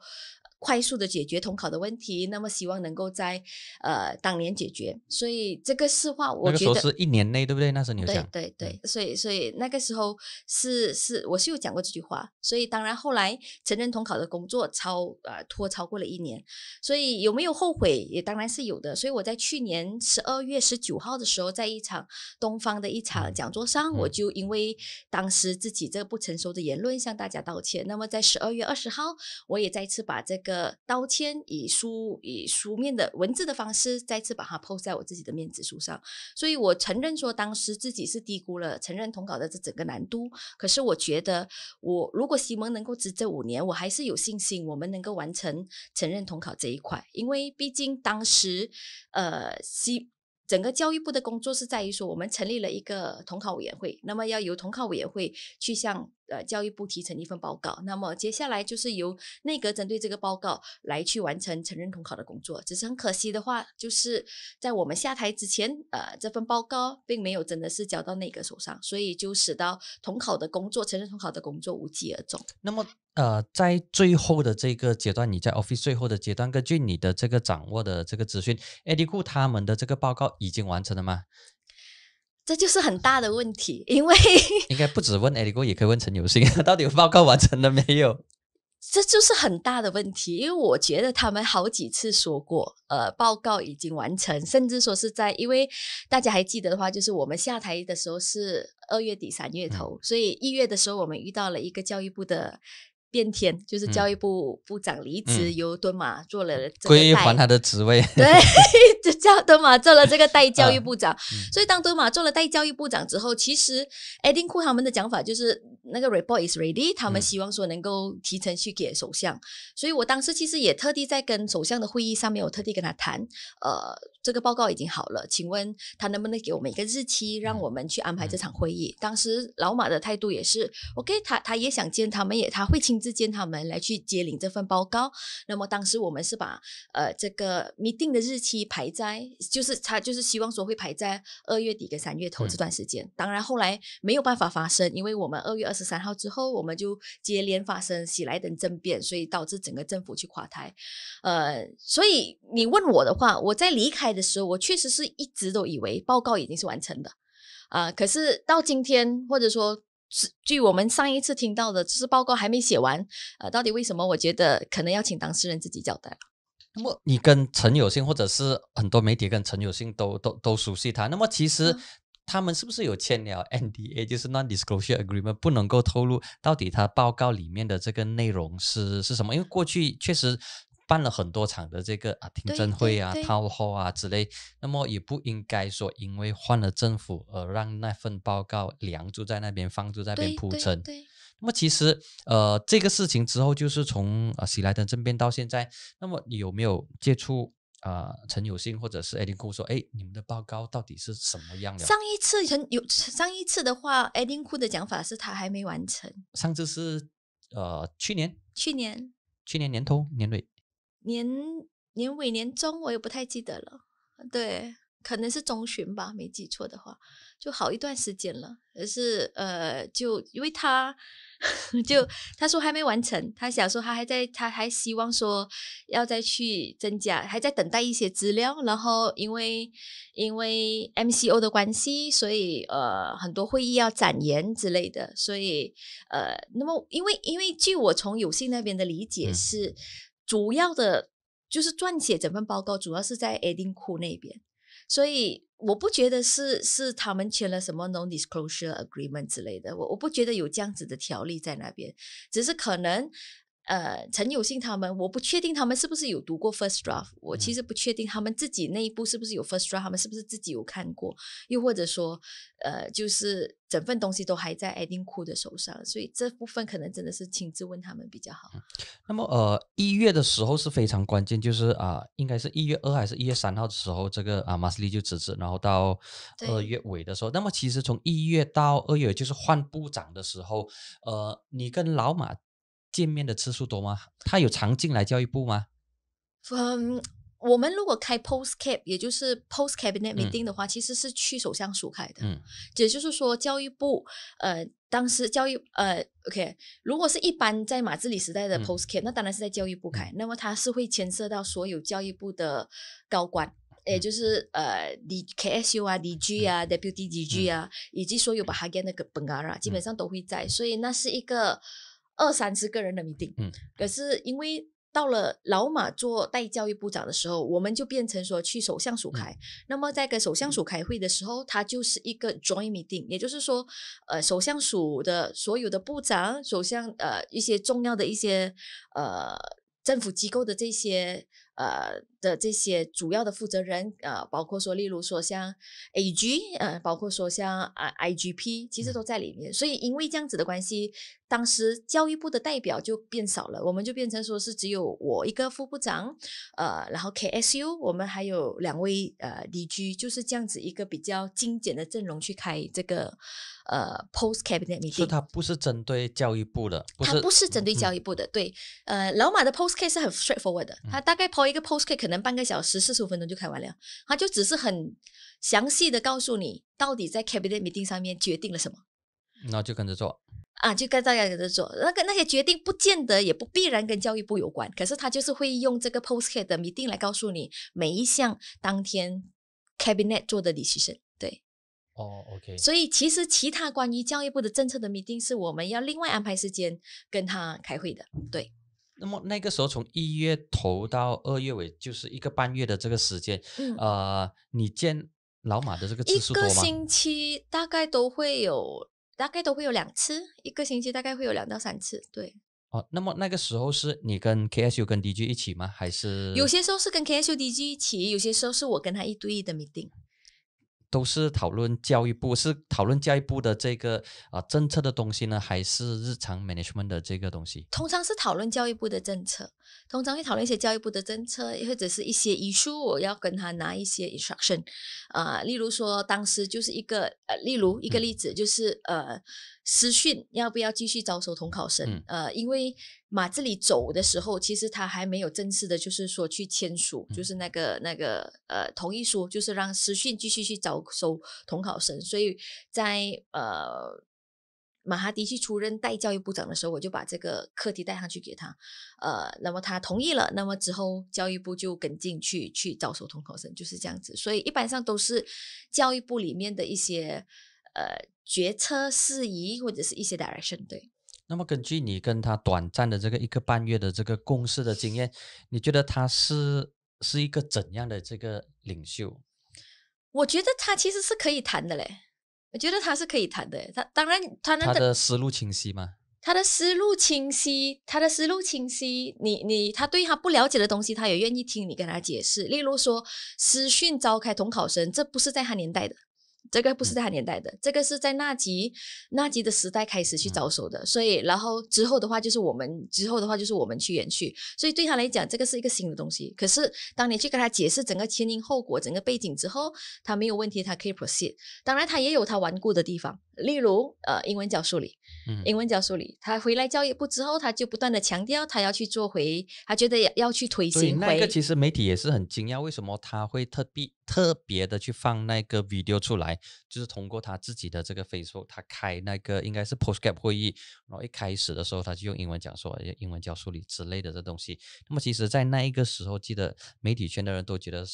快速的解决统考的问题，那么希望能够在呃当年解决，所以这个四话我觉得是一年内对不对？那是你对对对，所以所以那个时候是是我是有讲过这句话，所以当然后来成人统考的工作超呃拖超过了一年，所以有没有后悔也当然是有的。所以我在去年十二月十九号的时候，在一场东方的一场讲座上，我就因为当时自己这个不成熟的言论向大家道歉。那么在十二月二十号，我也再次把这个。的道歉以书以书面的文字的方式再次把它 post 在我自己的面子书上，所以我承认说当时自己是低估了承认统考的这整个难度。可是我觉得，我如果西蒙能够执这五年，我还是有信心我们能够完成承认统考这一块，因为毕竟当时呃西整个教育部的工作是在于说我们成立了一个统考委员会，那么要由统考委员会去向。呃，教育部提成一份报告，那么接下来就是由内阁针对这个报告来去完成成人统考的工作。只是很可惜的话，就是在我们下台之前，呃，这份报告并没有真的是交到内阁手上，所以就使到统考的工作、成人统考的工作无疾而终。那么，呃，在最后的这个阶段，你在 Office 最后的阶段，根据你的这个掌握的这个资讯，AD 库他们的这个报告已经完成了吗？这就是很大的问题，因为应该不止问艾迪哥，也可以问陈友信，到底有报告完成了没有？这就是很大的问题，因为我觉得他们好几次说过，呃，报告已经完成，甚至说是在，因为大家还记得的话，就是我们下台的时候是二月底三月头，所以一月的时候我们遇到了一个教育部的。变天就是教育部部长离职，由敦马做了归还他的职位。对，就叫敦马做了这个代 教育部长。所以当敦马做了代教育部长之后，其实艾丁库他们的讲法就是那个 report is ready，他们希望说能够提成去给首相。所以我当时其实也特地在跟首相的会议上面，我特地跟他谈，呃。这个报告已经好了，请问他能不能给我们一个日期，让我们去安排这场会议？当时老马的态度也是 OK，他他也想见他们，也他会亲自见他们来去接领这份报告。那么当时我们是把呃这个 n 定的日期排在，就是他就是希望说会排在二月底跟三月头这段时间。当然后来没有办法发生，因为我们二月二十三号之后，我们就接连发生喜来登政变，所以导致整个政府去垮台。呃，所以你问我的话，我在离开。的时候，我确实是一直都以为报告已经是完成的，啊，可是到今天，或者说据我们上一次听到的，就是报告还没写完，呃，到底为什么？我觉得可能要请当事人自己交代了。那么，你跟陈友信，或者是很多媒体跟陈友信都都都熟悉他，那么其实他们是不是有签了 NDA，就是 Non Disclosure Agreement，不能够透露到底他报告里面的这个内容是是什么？因为过去确实。办了很多场的这个啊听证会啊套候啊之类，那么也不应该说因为换了政府而让那份报告梁住在那边，放住在那边铺陈。那么其实呃这个事情之后就是从呃喜来登政变到现在，那么有没有接触啊陈友信或者是艾丁库说，哎，你们的报告到底是什么样的？上一次陈有上一次的话，艾丁库的讲法是他还没完成。上次是呃去年，去年，去年年头年尾。年年尾年中，我也不太记得了。对，可能是中旬吧，没记错的话，就好一段时间了。是呃，就因为他，就他说还没完成，他想说他还在，他还希望说要再去增加，还在等待一些资料。然后因为因为 MCO 的关系，所以呃很多会议要展言之类的，所以呃，那么因为因为据我从有信那边的理解是。主要的就是撰写整份报告，主要是在 a i d i n g k 那边，所以我不觉得是是他们签了什么 Non-disclosure agreement 之类的，我我不觉得有这样子的条例在那边，只是可能。呃，陈友信他们，我不确定他们是不是有读过 first draft。我其实不确定他们自己那一部是不是有 first draft，他们是不是自己有看过？又或者说，呃，就是整份东西都还在艾丁库的手上，所以这部分可能真的是亲自问他们比较好。那么，呃，一月的时候是非常关键，就是啊，应该是一月二还是一月三号的时候，这个啊，马斯利就辞职，然后到二月尾的时候，那么其实从一月到二月就是换部长的时候，呃，你跟老马。见面的次数多吗？他有常进来教育部吗？嗯，我们如果开 post cap，也就是 post cabinet meeting 的话，其实是去首相署开的。嗯，也就是说，教育部呃，当时教育呃，OK，如果是一般在马自里时代的 post cap，那当然是在教育部开。那么它是会牵涉到所有教育部的高官，也就是呃，D KSU 啊，D G 啊，Deputy D G 啊，以及所有把哈根那个 b e n a r 基本上都会在。所以那是一个。二三十个人的 meeting，可是因为到了老马做代教育部长的时候，我们就变成说去首相署开。那么在跟首相署开会的时候，它就是一个 joint meeting，也就是说，呃，首相署的所有的部长、首相呃一些重要的一些呃政府机构的这些呃。的这些主要的负责人，呃，包括说，例如说像 A G，呃，包括说像 I I G P，其实都在里面。所以因为这样子的关系，当时教育部的代表就变少了，我们就变成说是只有我一个副部长，呃，然后 K S U，我们还有两位呃 D G，就是这样子一个比较精简的阵容去开这个呃 Post Cabinet Meeting。所以它不是针对教育部的，它不是针对教育部的，对，呃，老马的 Post c a s e 是很 straightforward 的，他大概抛一个 Post c a s e 能半个小时四十五分钟就开完了，他就只是很详细的告诉你，到底在 Cabinet Meeting 上面决定了什么，那就跟着做啊，就跟大家跟着做。那个那些决定不见得也不必然跟教育部有关，可是他就是会用这个 Post c a d 的 Meeting 来告诉你每一项当天 Cabinet 做的理事生，对，哦，OK，所以其实其他关于教育部的政策的 Meeting 是我们要另外安排时间跟他开会的，对。那么那个时候从一月头到二月尾就是一个半月的这个时间，呃，你见老马的这个次数多吗？一个星期大概都会有，大概都会有两次，一个星期大概会有两到三次。对。哦，那么那个时候是你跟 K S U 跟 D G 一起吗？还是有些时候是跟 K S U D G 一起，有些时候是我跟他一对一的 meeting。都是讨论教育部，是讨论教育部的这个啊政策的东西呢，还是日常 management 的这个东西？通常是讨论教育部的政策，通常会讨论一些教育部的政策，或者是一些遗书。我要跟他拿一些 instruction，啊，例如说当时就是一个呃，例如一个例子就是呃。私讯要不要继续招收统考生？呃，因为马这里走的时候，其实他还没有正式的，就是说去签署，就是那个那个呃同意书，就是让私讯继续去招收统考生。所以在呃马哈迪去出任代教育部长的时候，我就把这个课题带上去给他。呃，那么他同意了，那么之后教育部就跟进去去招收统考生，就是这样子。所以一般上都是教育部里面的一些。呃，决策事宜或者是一些 direction，对。那么根据你跟他短暂的这个一个半月的这个共事的经验，你觉得他是是一个怎样的这个领袖？我觉得他其实是可以谈的嘞，我觉得他是可以谈的。他当然，他他的思路清晰吗？他的思路清晰，他的思路清晰。你你，他对他不了解的东西，他也愿意听你跟他解释。例如说，私讯召开统考生，这不是在他年代的。这个不是他年代的，这个是在纳吉纳吉的时代开始去招手的，所以然后之后的话就是我们之后的话就是我们去延续，所以对他来讲，这个是一个新的东西。可是当你去跟他解释整个前因后果、整个背景之后，他没有问题，他可以 proceed。当然，他也有他顽固的地方，例如呃，英文教书里，英文教书里，他回来教育部之后，他就不断的强调他要去做回，他觉得要要去推行。那个其实媒体也是很惊讶，为什么他会特地。特别的去放那个 video 出来，就是通过他自己的这个 Facebook，他开那个应该是 post gap 会议，然后一开始的时候他就用英文讲说英文教书里之类的这东西。那么其实，在那一个时候，记得媒体圈的人都觉得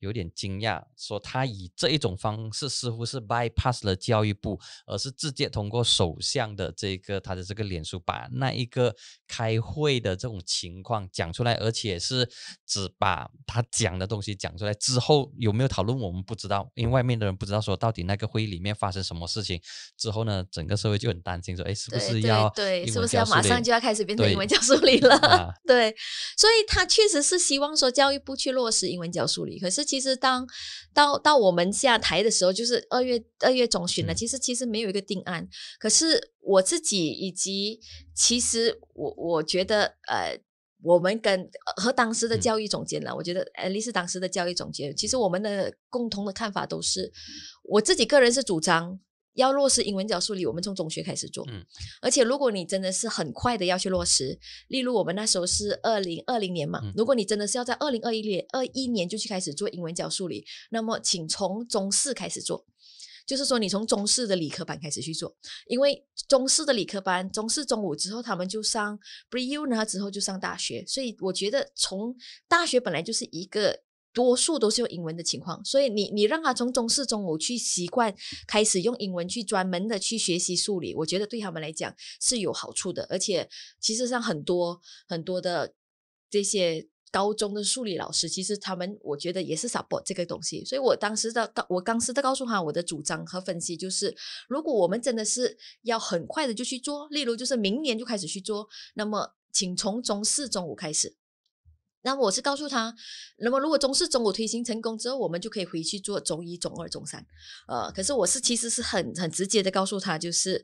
有点惊讶，说他以这一种方式似乎是 bypass 了教育部，而是直接通过首相的这个他的这个脸书，把那一个开会的这种情况讲出来，而且是只把他讲的东西讲出来之后有没有？就讨论我们不知道，因为外面的人不知道说到底那个会议里面发生什么事情之后呢，整个社会就很担心说，哎，是不是要，对是不是要马上就要开始变成英文教书理了？对，所以他确实是希望说教育部去落实英文教书理。可是其实当到到我们下台的时候，就是二月二月中旬了，其实其实没有一个定案。可是我自己以及其实我我觉得呃。我们跟和当时的教育总监呢，我觉得艾丽是当时的教育总监。其实我们的共同的看法都是，我自己个人是主张要落实英文角数理，我们从中学开始做。嗯，而且如果你真的是很快的要去落实，例如我们那时候是二零二零年嘛，如果你真的是要在二零二一年二一年就去开始做英文角数理，那么请从中四开始做。就是说，你从中式的理科班开始去做，因为中式的理科班，中四、中五之后，他们就上 b r e u 呢，之后就上大学。所以，我觉得从大学本来就是一个多数都是用英文的情况，所以你你让他从中四、中五去习惯开始用英文去专门的去学习数理，我觉得对他们来讲是有好处的，而且其实像很多很多的这些。高中的数理老师，其实他们我觉得也是 support 这个东西。所以我当时的我当时的告诉他我的主张和分析就是，如果我们真的是要很快的就去做，例如就是明年就开始去做，那么请从中四、中五开始。那我是告诉他，那么如果中四、中五推行成功之后，我们就可以回去做中一、中二、中三。呃，可是我是其实是很很直接的告诉他，就是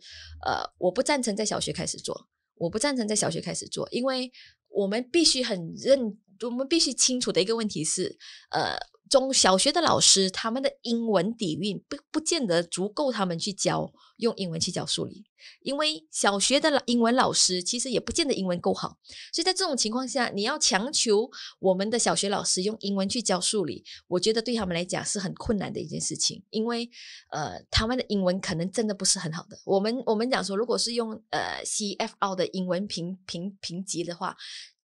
呃，我不赞成在小学开始做，我不赞成在小学开始做，因为我们必须很认。我们必须清楚的一个问题是，呃，中小学的老师他们的英文底蕴不不见得足够，他们去教用英文去教数理，因为小学的英文老师其实也不见得英文够好，所以在这种情况下，你要强求我们的小学老师用英文去教数理，我觉得对他们来讲是很困难的一件事情，因为呃，他们的英文可能真的不是很好的。我们我们讲说，如果是用呃 CFO 的英文评评评级的话。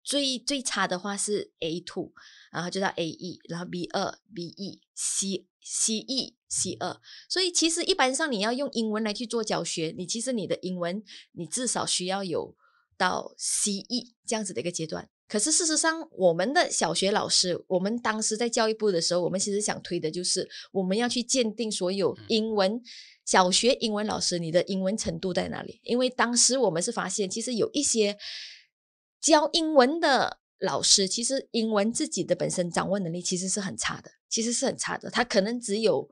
最最差的话是 A two，然后就到 A 一，然后 B 二、B 一、C、C 一、C 二。所以其实一般上你要用英文来去做教学，你其实你的英文你至少需要有到 C 一这样子的一个阶段。可是事实上，我们的小学老师，我们当时在教育部的时候，我们其实想推的就是我们要去鉴定所有英文小学英文老师你的英文程度在哪里。因为当时我们是发现其实有一些。教英文的老师，其实英文自己的本身掌握能力其实是很差的，其实是很差的。他可能只有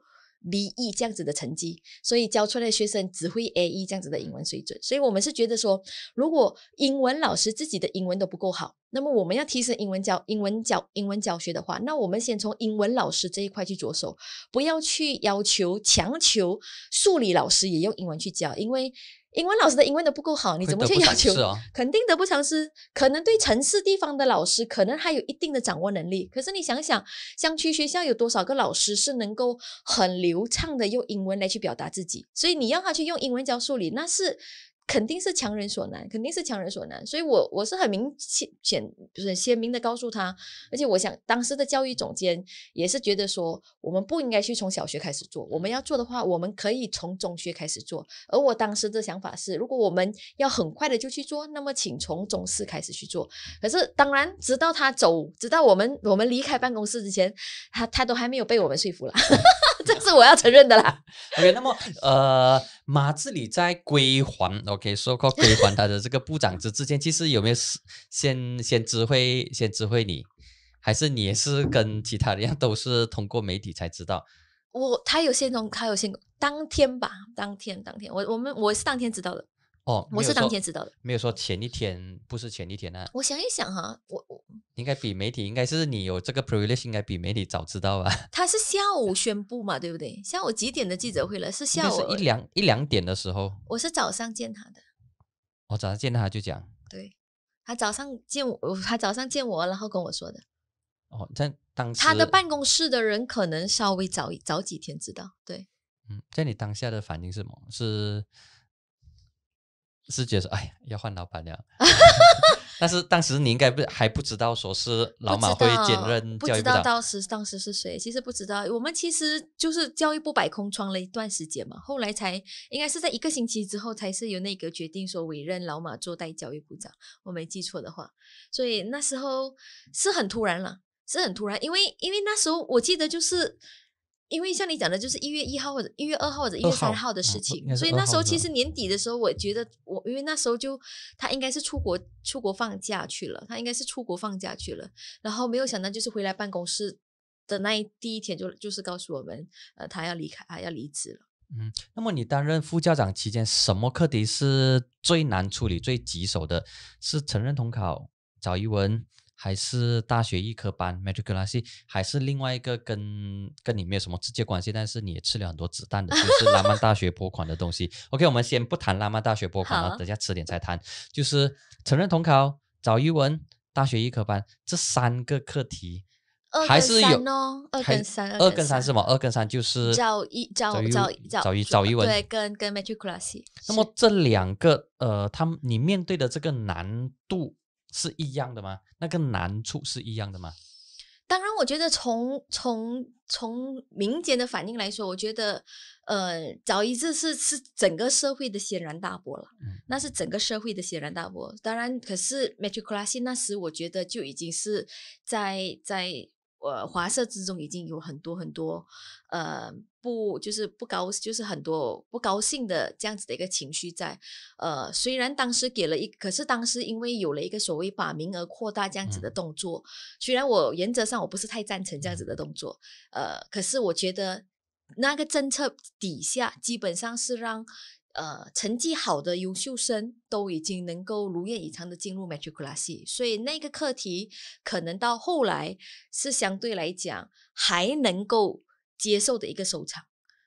B E 这样子的成绩，所以教出来的学生只会 A 一这样子的英文水准。所以我们是觉得说，如果英文老师自己的英文都不够好，那么我们要提升英文教英文教英文教学的话，那我们先从英文老师这一块去着手，不要去要求强求数理老师也用英文去教，因为。英文老师的英文都不够好，你怎么去要求？肯定得不偿失。可能对城市地方的老师，可能还有一定的掌握能力。可是你想想，乡区学校有多少个老师是能够很流畅的用英文来去表达自己？所以你让他去用英文教数理，那是。肯定是强人所难，肯定是强人所难，所以，我我是很明显显就是鲜明的告诉他，而且我想当时的教育总监也是觉得说，我们不应该去从小学开始做，我们要做的话，我们可以从中学开始做。而我当时的想法是，如果我们要很快的就去做，那么请从中四开始去做。可是，当然，直到他走，直到我们我们离开办公室之前，他他都还没有被我们说服了，这是我要承认的啦。OK，那么呃。马自里在归还，OK，说过归还他的这个部长之之间，其实有没有先先知会先知会你，还是你也是跟其他人一样，都是通过媒体才知道？我他有先从他有先当天吧，当天当天，我我们我是当天知道的。我是当天知道的，没有说前一天，不是前一天啊。我想一想哈，我我应该比媒体，应该是你有这个 p r i v i l e g e 应该比媒体早知道吧？他是下午宣布嘛，对不对？下午几点的记者会了？是下午一两一两点的时候。我是早上见他的，我早上见他就讲，对他早上见我，他早上见我，然后跟我说的。哦，在当时他的办公室的人可能稍微早早几天知道，对，嗯。在你当下的反应是什么？是？是觉得哎呀要换老板娘，但是当时你应该不还不知道说是老马会兼任教育部不知道当时当时是谁，其实不知道，我们其实就是教育部摆空窗了一段时间嘛，后来才应该是在一个星期之后才是由内阁决定说委任老马做代教育部长，我没记错的话，所以那时候是很突然了，是很突然，因为因为那时候我记得就是。因为像你讲的，就是一月一号或者一月二号或者一月三号的事情，所以那时候其实年底的时候，我觉得我因为那时候就他应该是出国出国放假去了，他应该是出国放假去了，然后没有想到就是回来办公室的那一第一天就就是告诉我们，呃，他要离开，他要离职了。嗯，那么你担任副校长期间，什么课题是最难处理、最棘手的？是成人统考？找语文。还是大学一科班 m a t r i c u l a s s 还是另外一个跟跟你没有什么直接关系，但是你也吃了很多子弹的，就是拉曼大学 拨款的东西。OK，我们先不谈拉曼大学拨款了，等下迟点再谈。就是成人统考、找语文、大学一科班这三个课题，还是有。二跟三，二跟三是吗？二跟三就是找一找找找一找语文对，跟跟 m a t r i c u l a s s 那么这两个呃，他们你面对的这个难度。是一样的吗？那个难处是一样的吗？当然，我觉得从从从民间的反应来说，我觉得，呃，早一阵是是整个社会的轩然大波了，那是整个社会的轩然大波。当然，可是 m e t r o p l i t a n 那时我觉得就已经是在在。呃，华社之中已经有很多很多，呃，不就是不高，就是很多不高兴的这样子的一个情绪在。呃，虽然当时给了一，可是当时因为有了一个所谓把名额扩大这样子的动作，虽然我原则上我不是太赞成这样子的动作，呃，可是我觉得那个政策底下基本上是让。呃，成绩好的优秀生都已经能够如愿以偿的进入 matriculasi，所以那个课题可能到后来是相对来讲还能够接受的一个收场。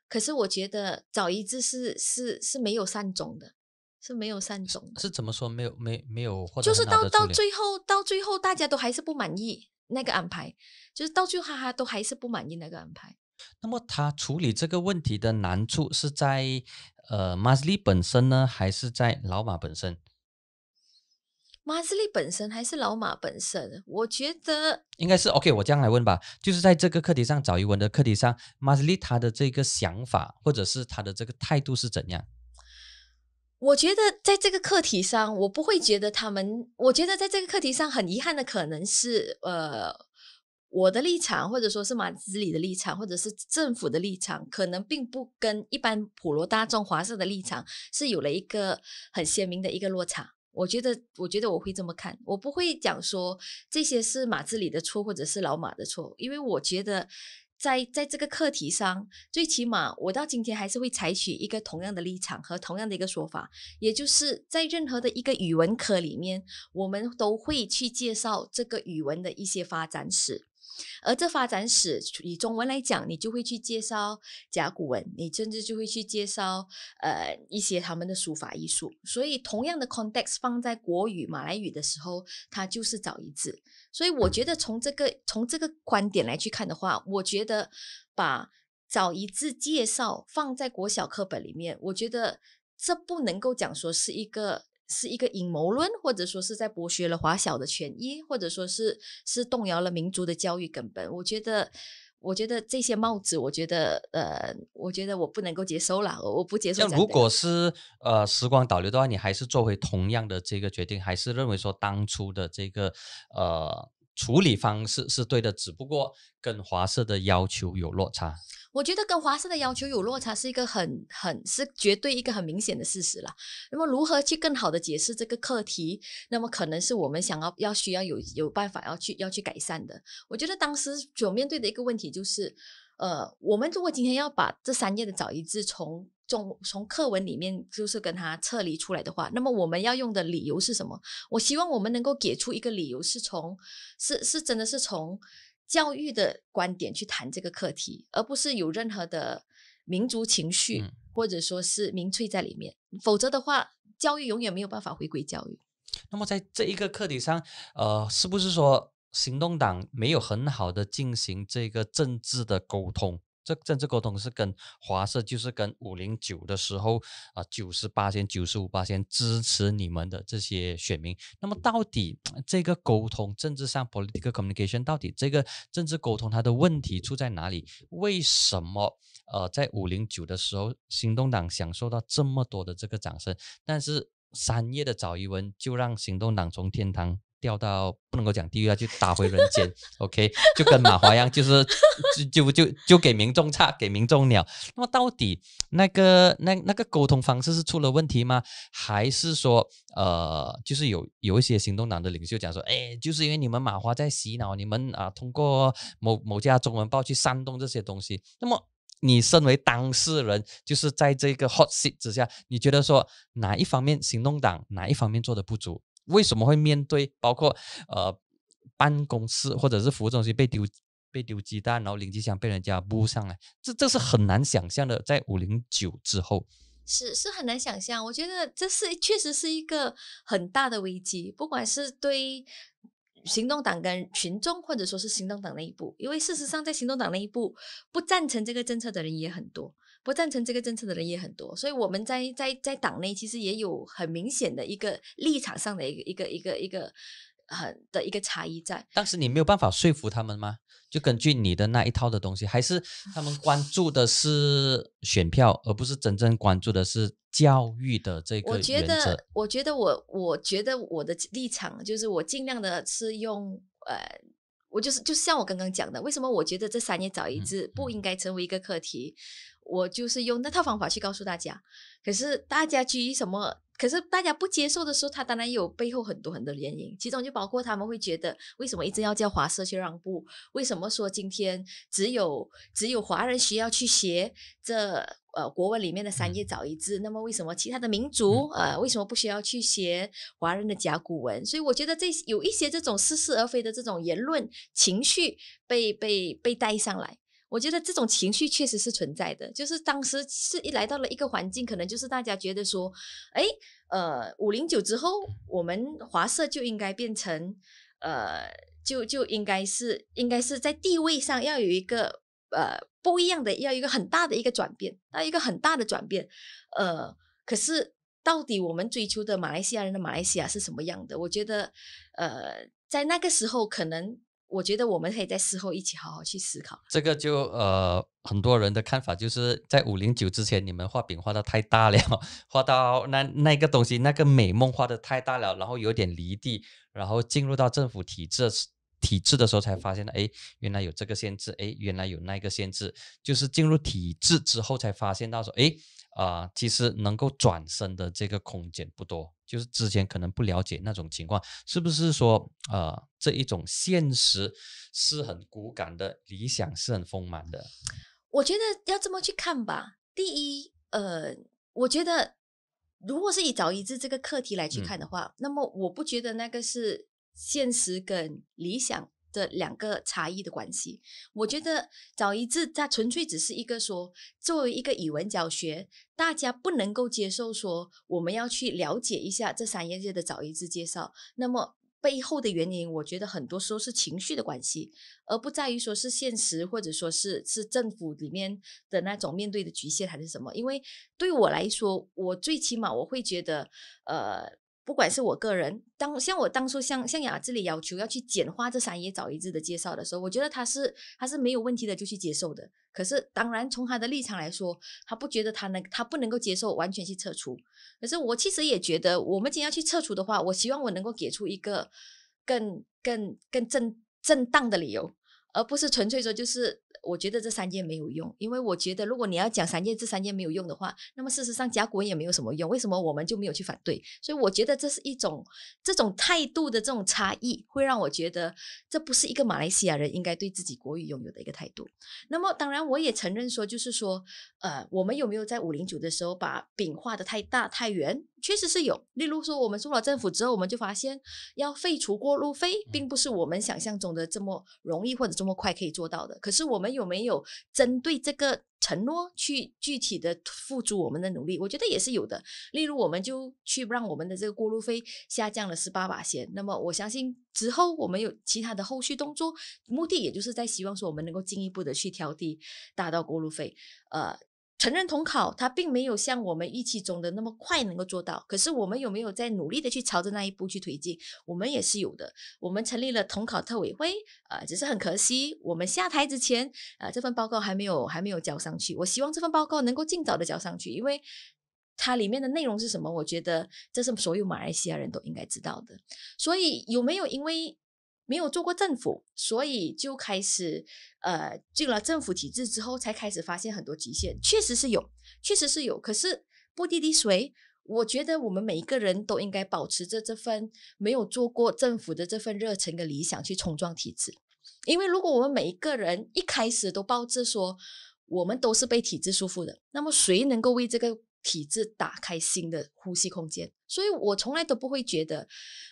可是我觉得早一次是是是没有善终的，是没有善终。是怎么说？没有没没有，或者就是到到最后，到最后大家都还是不满意那个安排，就是到最后哈都还是不满意那个安排。那么他处理这个问题的难处是在。呃，马斯利本身呢，还是在老马本身？马斯利本身还是老马本身？我觉得应该是 OK。我这样来问吧，就是在这个课题上，找于文的课题上，马斯利他的这个想法，或者是他的这个态度是怎样？我觉得在这个课题上，我不会觉得他们。我觉得在这个课题上，很遗憾的可能是呃。我的立场，或者说是马自里的立场，或者是政府的立场，可能并不跟一般普罗大众、华社的立场是有了一个很鲜明的一个落差。我觉得，我觉得我会这么看，我不会讲说这些是马自里的错，或者是老马的错。因为我觉得，在在这个课题上，最起码我到今天还是会采取一个同样的立场和同样的一个说法，也就是在任何的一个语文课里面，我们都会去介绍这个语文的一些发展史。而这发展史以中文来讲，你就会去介绍甲骨文，你甚至就会去介绍呃一些他们的书法艺术。所以，同样的 context 放在国语、马来语的时候，它就是找一字。所以，我觉得从这个从这个观点来去看的话，我觉得把找一字介绍放在国小课本里面，我觉得这不能够讲说是一个。是一个阴谋论，或者说是在剥削了华小的权益，或者说，是是动摇了民族的教育根本。我觉得，我觉得这些帽子，我觉得，呃，我觉得我不能够接受了，我不接受。如果是呃时光倒流的话，你还是做回同样的这个决定，还是认为说当初的这个呃处理方式是对的，只不过跟华社的要求有落差。我觉得跟华师的要求有落差是一个很很是绝对一个很明显的事实了。那么如何去更好的解释这个课题？那么可能是我们想要要需要有有办法要去要去改善的。我觉得当时所面对的一个问题就是，呃，我们如果今天要把这三页的找一字从从从课文里面就是跟它撤离出来的话，那么我们要用的理由是什么？我希望我们能够给出一个理由，是从是是真的是从。教育的观点去谈这个课题，而不是有任何的民族情绪或者说是民粹在里面。否则的话，教育永远没有办法回归教育。那么在这一个课题上，呃，是不是说行动党没有很好的进行这个政治的沟通？这政治沟通是跟华社，就是跟五零九的时候啊，九十八千、九十五八千支持你们的这些选民。那么，到底这个沟通政治上 （political communication） 到底这个政治沟通它的问题出在哪里？为什么呃，在五零九的时候，行动党享受到这么多的这个掌声，但是三月的早一文就让行动党从天堂？掉到不能够讲地狱啊，就打回人间。OK，就跟马华一样，就是就就就给民众差，给民众鸟。那么到底那个那那个沟通方式是出了问题吗？还是说呃，就是有有一些行动党的领袖讲说，哎，就是因为你们马华在洗脑你们啊，通过某某家中文报去煽动这些东西。那么你身为当事人，就是在这个 hot seat 之下，你觉得说哪一方面行动党哪一方面做的不足？为什么会面对包括呃办公室或者是服务中心被丢被丢鸡蛋，然后零级箱被人家扑上来，这这是很难想象的。在五零九之后，是是很难想象。我觉得这是确实是一个很大的危机，不管是对行动党跟群众，或者说是行动党那一部，因为事实上在行动党那一部不赞成这个政策的人也很多。不赞成这个政策的人也很多，所以我们在在在党内其实也有很明显的一个立场上的一个一个一个一个很的一个差异在。当时你没有办法说服他们吗？就根据你的那一套的东西，还是 他们关注的是选票，而不是真正关注的是教育的这个我觉得，我觉得我我觉得我的立场就是我尽量的是用呃，我就是就像我刚刚讲的，为什么我觉得这三年找一次不应该成为一个课题？我就是用那套方法去告诉大家，可是大家基于什么？可是大家不接受的时候，他当然有背后很多很多原因，其中就包括他们会觉得，为什么一直要叫华社去让步？为什么说今天只有只有华人需要去写这呃国文里面的三叶早一字？那么为什么其他的民族呃为什么不需要去写华人的甲骨文？所以我觉得这有一些这种似是而非的这种言论情绪被被被带上来。我觉得这种情绪确实是存在的，就是当时是一来到了一个环境，可能就是大家觉得说，哎，呃，五零九之后，我们华社就应该变成，呃，就就应该是应该是在地位上要有一个呃不一样的，要一个很大的一个转变，那一个很大的转变，呃，可是到底我们追求的马来西亚人的马来西亚是什么样的？我觉得，呃，在那个时候可能。我觉得我们可以在事后一起好好去思考。这个就呃，很多人的看法就是在五零九之前，你们画饼画的太大了，画到那那个东西，那个美梦画的太大了，然后有点离地，然后进入到政府体制体制的时候，才发现哎，原来有这个限制，哎，原来有那个限制，就是进入体制之后才发现到说，哎。啊，其实能够转身的这个空间不多，就是之前可能不了解那种情况，是不是说，呃，这一种现实是很骨感的，理想是很丰满的？我觉得要这么去看吧。第一，呃，我觉得如果是以早一治这个课题来去看的话，那么我不觉得那个是现实跟理想。的两个差异的关系，我觉得早一致。它纯粹只是一个说，作为一个语文教学，大家不能够接受说我们要去了解一下这三页页的早一致介绍。那么背后的原因，我觉得很多时候是情绪的关系，而不在于说是现实，或者说是是政府里面的那种面对的局限，还是什么？因为对我来说，我最起码我会觉得，呃。不管是我个人，当像我当初向向雅这里要求要去简化这三页早一致的介绍的时候，我觉得他是他是没有问题的，就去接受的。可是当然从他的立场来说，他不觉得他能他不能够接受完全去撤除。可是我其实也觉得，我们今天要去撤除的话，我希望我能够给出一个更更更正正当的理由，而不是纯粹说就是。我觉得这三件没有用，因为我觉得如果你要讲三件，这三件没有用的话，那么事实上甲骨文也没有什么用。为什么我们就没有去反对？所以我觉得这是一种这种态度的这种差异，会让我觉得这不是一个马来西亚人应该对自己国语拥有的一个态度。那么当然，我也承认说，就是说，呃，我们有没有在五零九的时候把饼画的太大太圆？确实是有。例如说，我们做了政府之后，我们就发现要废除过路费，并不是我们想象中的这么容易或者这么快可以做到的。可是我。们。我们有没有针对这个承诺去具体的付出我们的努力？我觉得也是有的。例如，我们就去让我们的这个过路费下降了十八把线。那么，我相信之后我们有其他的后续动作，目的也就是在希望说我们能够进一步的去调低，达到过路费。呃。承认统考，它并没有像我们预期中的那么快能够做到。可是我们有没有在努力的去朝着那一步去推进？我们也是有的。我们成立了统考特委会，呃，只是很可惜，我们下台之前，呃，这份报告还没有还没有交上去。我希望这份报告能够尽早的交上去，因为它里面的内容是什么？我觉得这是所有马来西亚人都应该知道的。所以有没有因为？没有做过政府，所以就开始，呃，进了政府体制之后，才开始发现很多极限，确实是有，确实是有。可是不滴滴谁？我觉得我们每一个人都应该保持着这份没有做过政府的这份热忱跟理想去冲撞体制。因为如果我们每一个人一开始都抱着说我们都是被体制束缚的，那么谁能够为这个体制打开新的呼吸空间？所以我从来都不会觉得，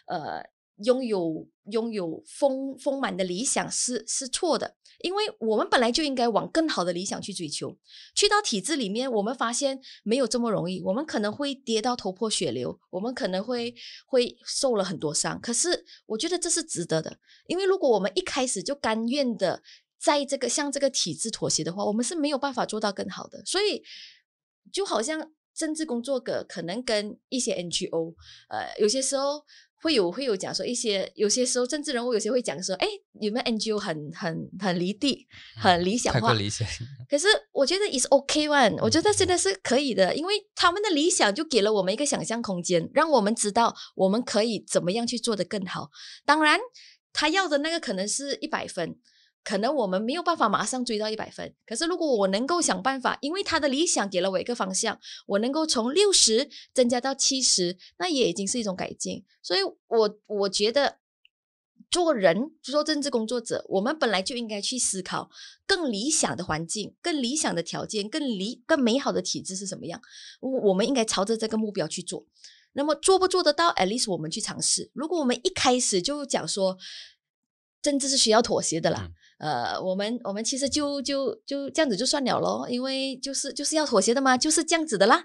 呃。拥有拥有丰丰满的理想是是错的，因为我们本来就应该往更好的理想去追求。去到体制里面，我们发现没有这么容易，我们可能会跌到头破血流，我们可能会会受了很多伤。可是我觉得这是值得的，因为如果我们一开始就甘愿的在这个向这个体制妥协的话，我们是没有办法做到更好的。所以就好像政治工作者可能跟一些 NGO，呃，有些时候。会有会有讲说一些，有些时候政治人物有些会讲说，哎，你们 NGO 很很很离地，很理想化，可是我觉得 is o k one，我觉得真的是可以的，因为他们的理想就给了我们一个想象空间，让我们知道我们可以怎么样去做的更好。当然，他要的那个可能是一百分。可能我们没有办法马上追到一百分，可是如果我能够想办法，因为他的理想给了我一个方向，我能够从六十增加到七十，那也已经是一种改进。所以，我我觉得做人，做政治工作者，我们本来就应该去思考更理想的环境、更理想的条件、更理更美好的体制是什么样。我我们应该朝着这个目标去做。那么做不做得到？At least 我们去尝试。如果我们一开始就讲说政治是需要妥协的啦。呃，我们我们其实就就就这样子就算了咯，因为就是就是要妥协的嘛，就是这样子的啦。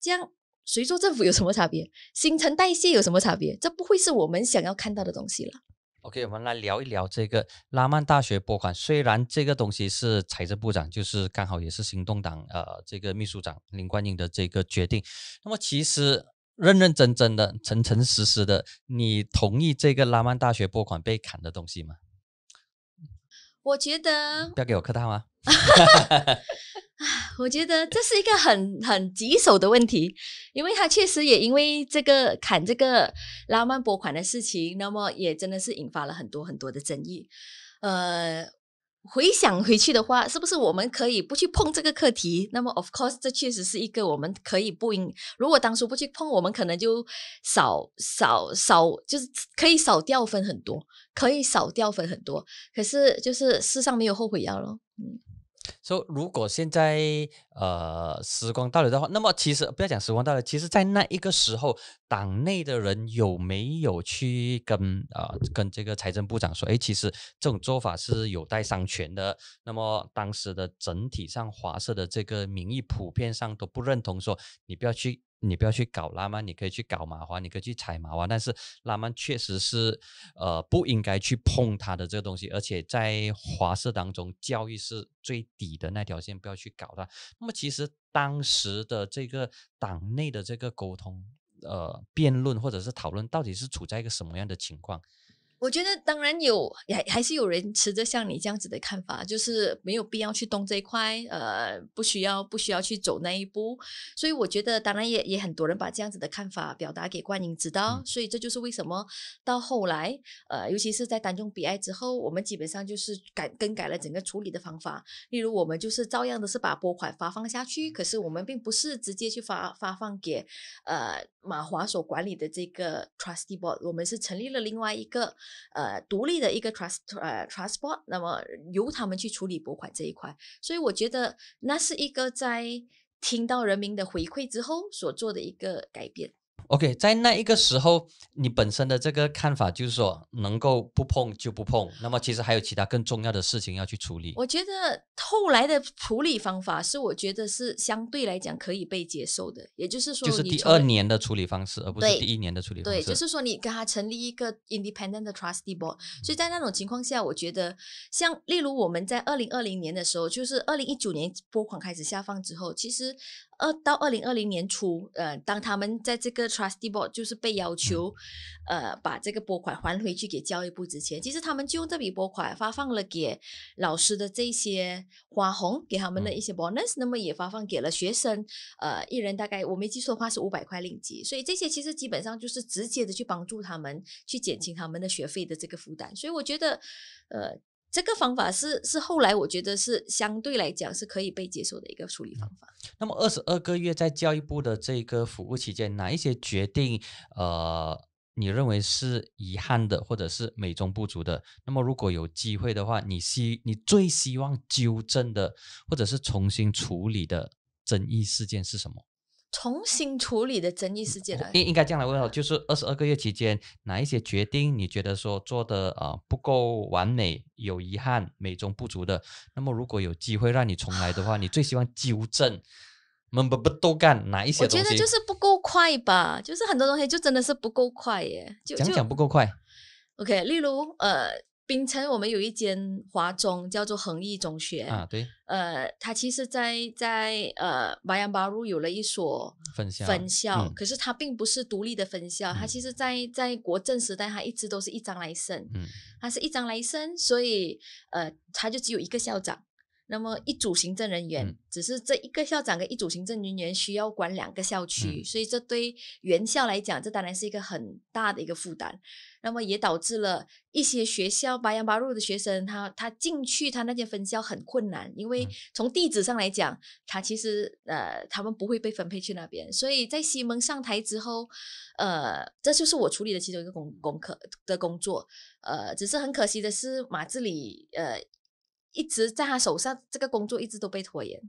这样谁做政府有什么差别？新陈代谢有什么差别？这不会是我们想要看到的东西了。OK，我们来聊一聊这个拉曼大学拨款。虽然这个东西是财政部长，就是刚好也是行动党呃这个秘书长林冠英的这个决定。那么其实认认真真的、诚诚实实的，你同意这个拉曼大学拨款被砍的东西吗？我觉得不要给我客套啊！我觉得这是一个很很棘手的问题，因为他确实也因为这个砍这个浪漫拨款的事情，那么也真的是引发了很多很多的争议，呃。回想回去的话，是不是我们可以不去碰这个课题？那么，of course，这确实是一个我们可以不应。如果当初不去碰，我们可能就少少少，就是可以少掉分很多，可以少掉分很多。可是，就是世上没有后悔药了。嗯。说如果现在呃时光倒流的话，那么其实不要讲时光倒流，其实在那一个时候，党内的人有没有去跟啊跟这个财政部长说，哎，其实这种做法是有待商榷的。那么当时的整体上，华社的这个民意普遍上都不认同，说你不要去。你不要去搞拉曼，你可以去搞麻花，你可以去踩麻花，但是拉曼确实是，呃，不应该去碰它的这个东西，而且在华社当中，教育是最底的那条线，不要去搞它。那么，其实当时的这个党内的这个沟通、呃，辩论或者是讨论，到底是处在一个什么样的情况？我觉得当然有，也还是有人持着像你这样子的看法，就是没有必要去动这一块，呃，不需要不需要去走那一步。所以我觉得当然也也很多人把这样子的看法表达给冠英知道。所以这就是为什么到后来，呃，尤其是在单中比爱之后，我们基本上就是改更改了整个处理的方法。例如，我们就是照样都是把拨款发放下去，可是我们并不是直接去发发放给，呃，马华所管理的这个 trustee board，我们是成立了另外一个。呃，独立的一个 t r u s t 呃 transport，那么由他们去处理拨款这一块，所以我觉得那是一个在听到人民的回馈之后所做的一个改变。OK，在那一个时候，你本身的这个看法就是说，能够不碰就不碰。那么，其实还有其他更重要的事情要去处理。我觉得后来的处理方法是，我觉得是相对来讲可以被接受的。也就是说，就是第二年的处理方式，而不是第一年的处理方式。对，就是说你跟他成立一个 independent trustee board。所以在那种情况下，我觉得像例如我们在二零二零年的时候，就是二零一九年拨款开始下放之后，其实。二到二零二零年初，呃，当他们在这个 trustee board 就是被要求，呃，把这个拨款还回去给教育部之前，其实他们就用这笔拨款发放了给老师的这些花红，给他们的一些 bonus，那么也发放给了学生，呃，一人大概我没记错的话是五百块令几，所以这些其实基本上就是直接的去帮助他们去减轻他们的学费的这个负担，所以我觉得，呃。这个方法是是后来我觉得是相对来讲是可以被接受的一个处理方法。那么二十二个月在教育部的这个服务期间，哪一些决定呃你认为是遗憾的或者是美中不足的？那么如果有机会的话，你希你最希望纠正的或者是重新处理的争议事件是什么？重新处理的争议事件应应该这样来问哦，就是二十二个月期间，哪一些决定你觉得说做的呃不够完美，有遗憾、美中不足的？那么如果有机会让你重来的话，你最希望纠正？们不不都干哪一些？我觉得就是不够快吧，就是很多东西就真的是不够快耶，讲讲不够快。OK，例如呃。槟城，我们有一间华中叫做恒毅中学啊，对，呃，他其实，在在呃巴杨巴路有了一所分校，可是他并不是独立的分校，他其实，在在国政时代，他一直都是一张来生，嗯，他是一张来生，所以呃，他就只有一个校长。那么，一组行政人员只是这一个校长跟一组行政人员需要管两个校区，所以这对原校来讲，这当然是一个很大的一个负担。那么也导致了一些学校，八阳八路的学生，他他进去他那间分校很困难，因为从地址上来讲，他其实呃他们不会被分配去那边。所以在西蒙上台之后，呃，这就是我处理的其中一个功功课的工作。呃，只是很可惜的是，马自里呃。一直在他手上，这个工作一直都被拖延，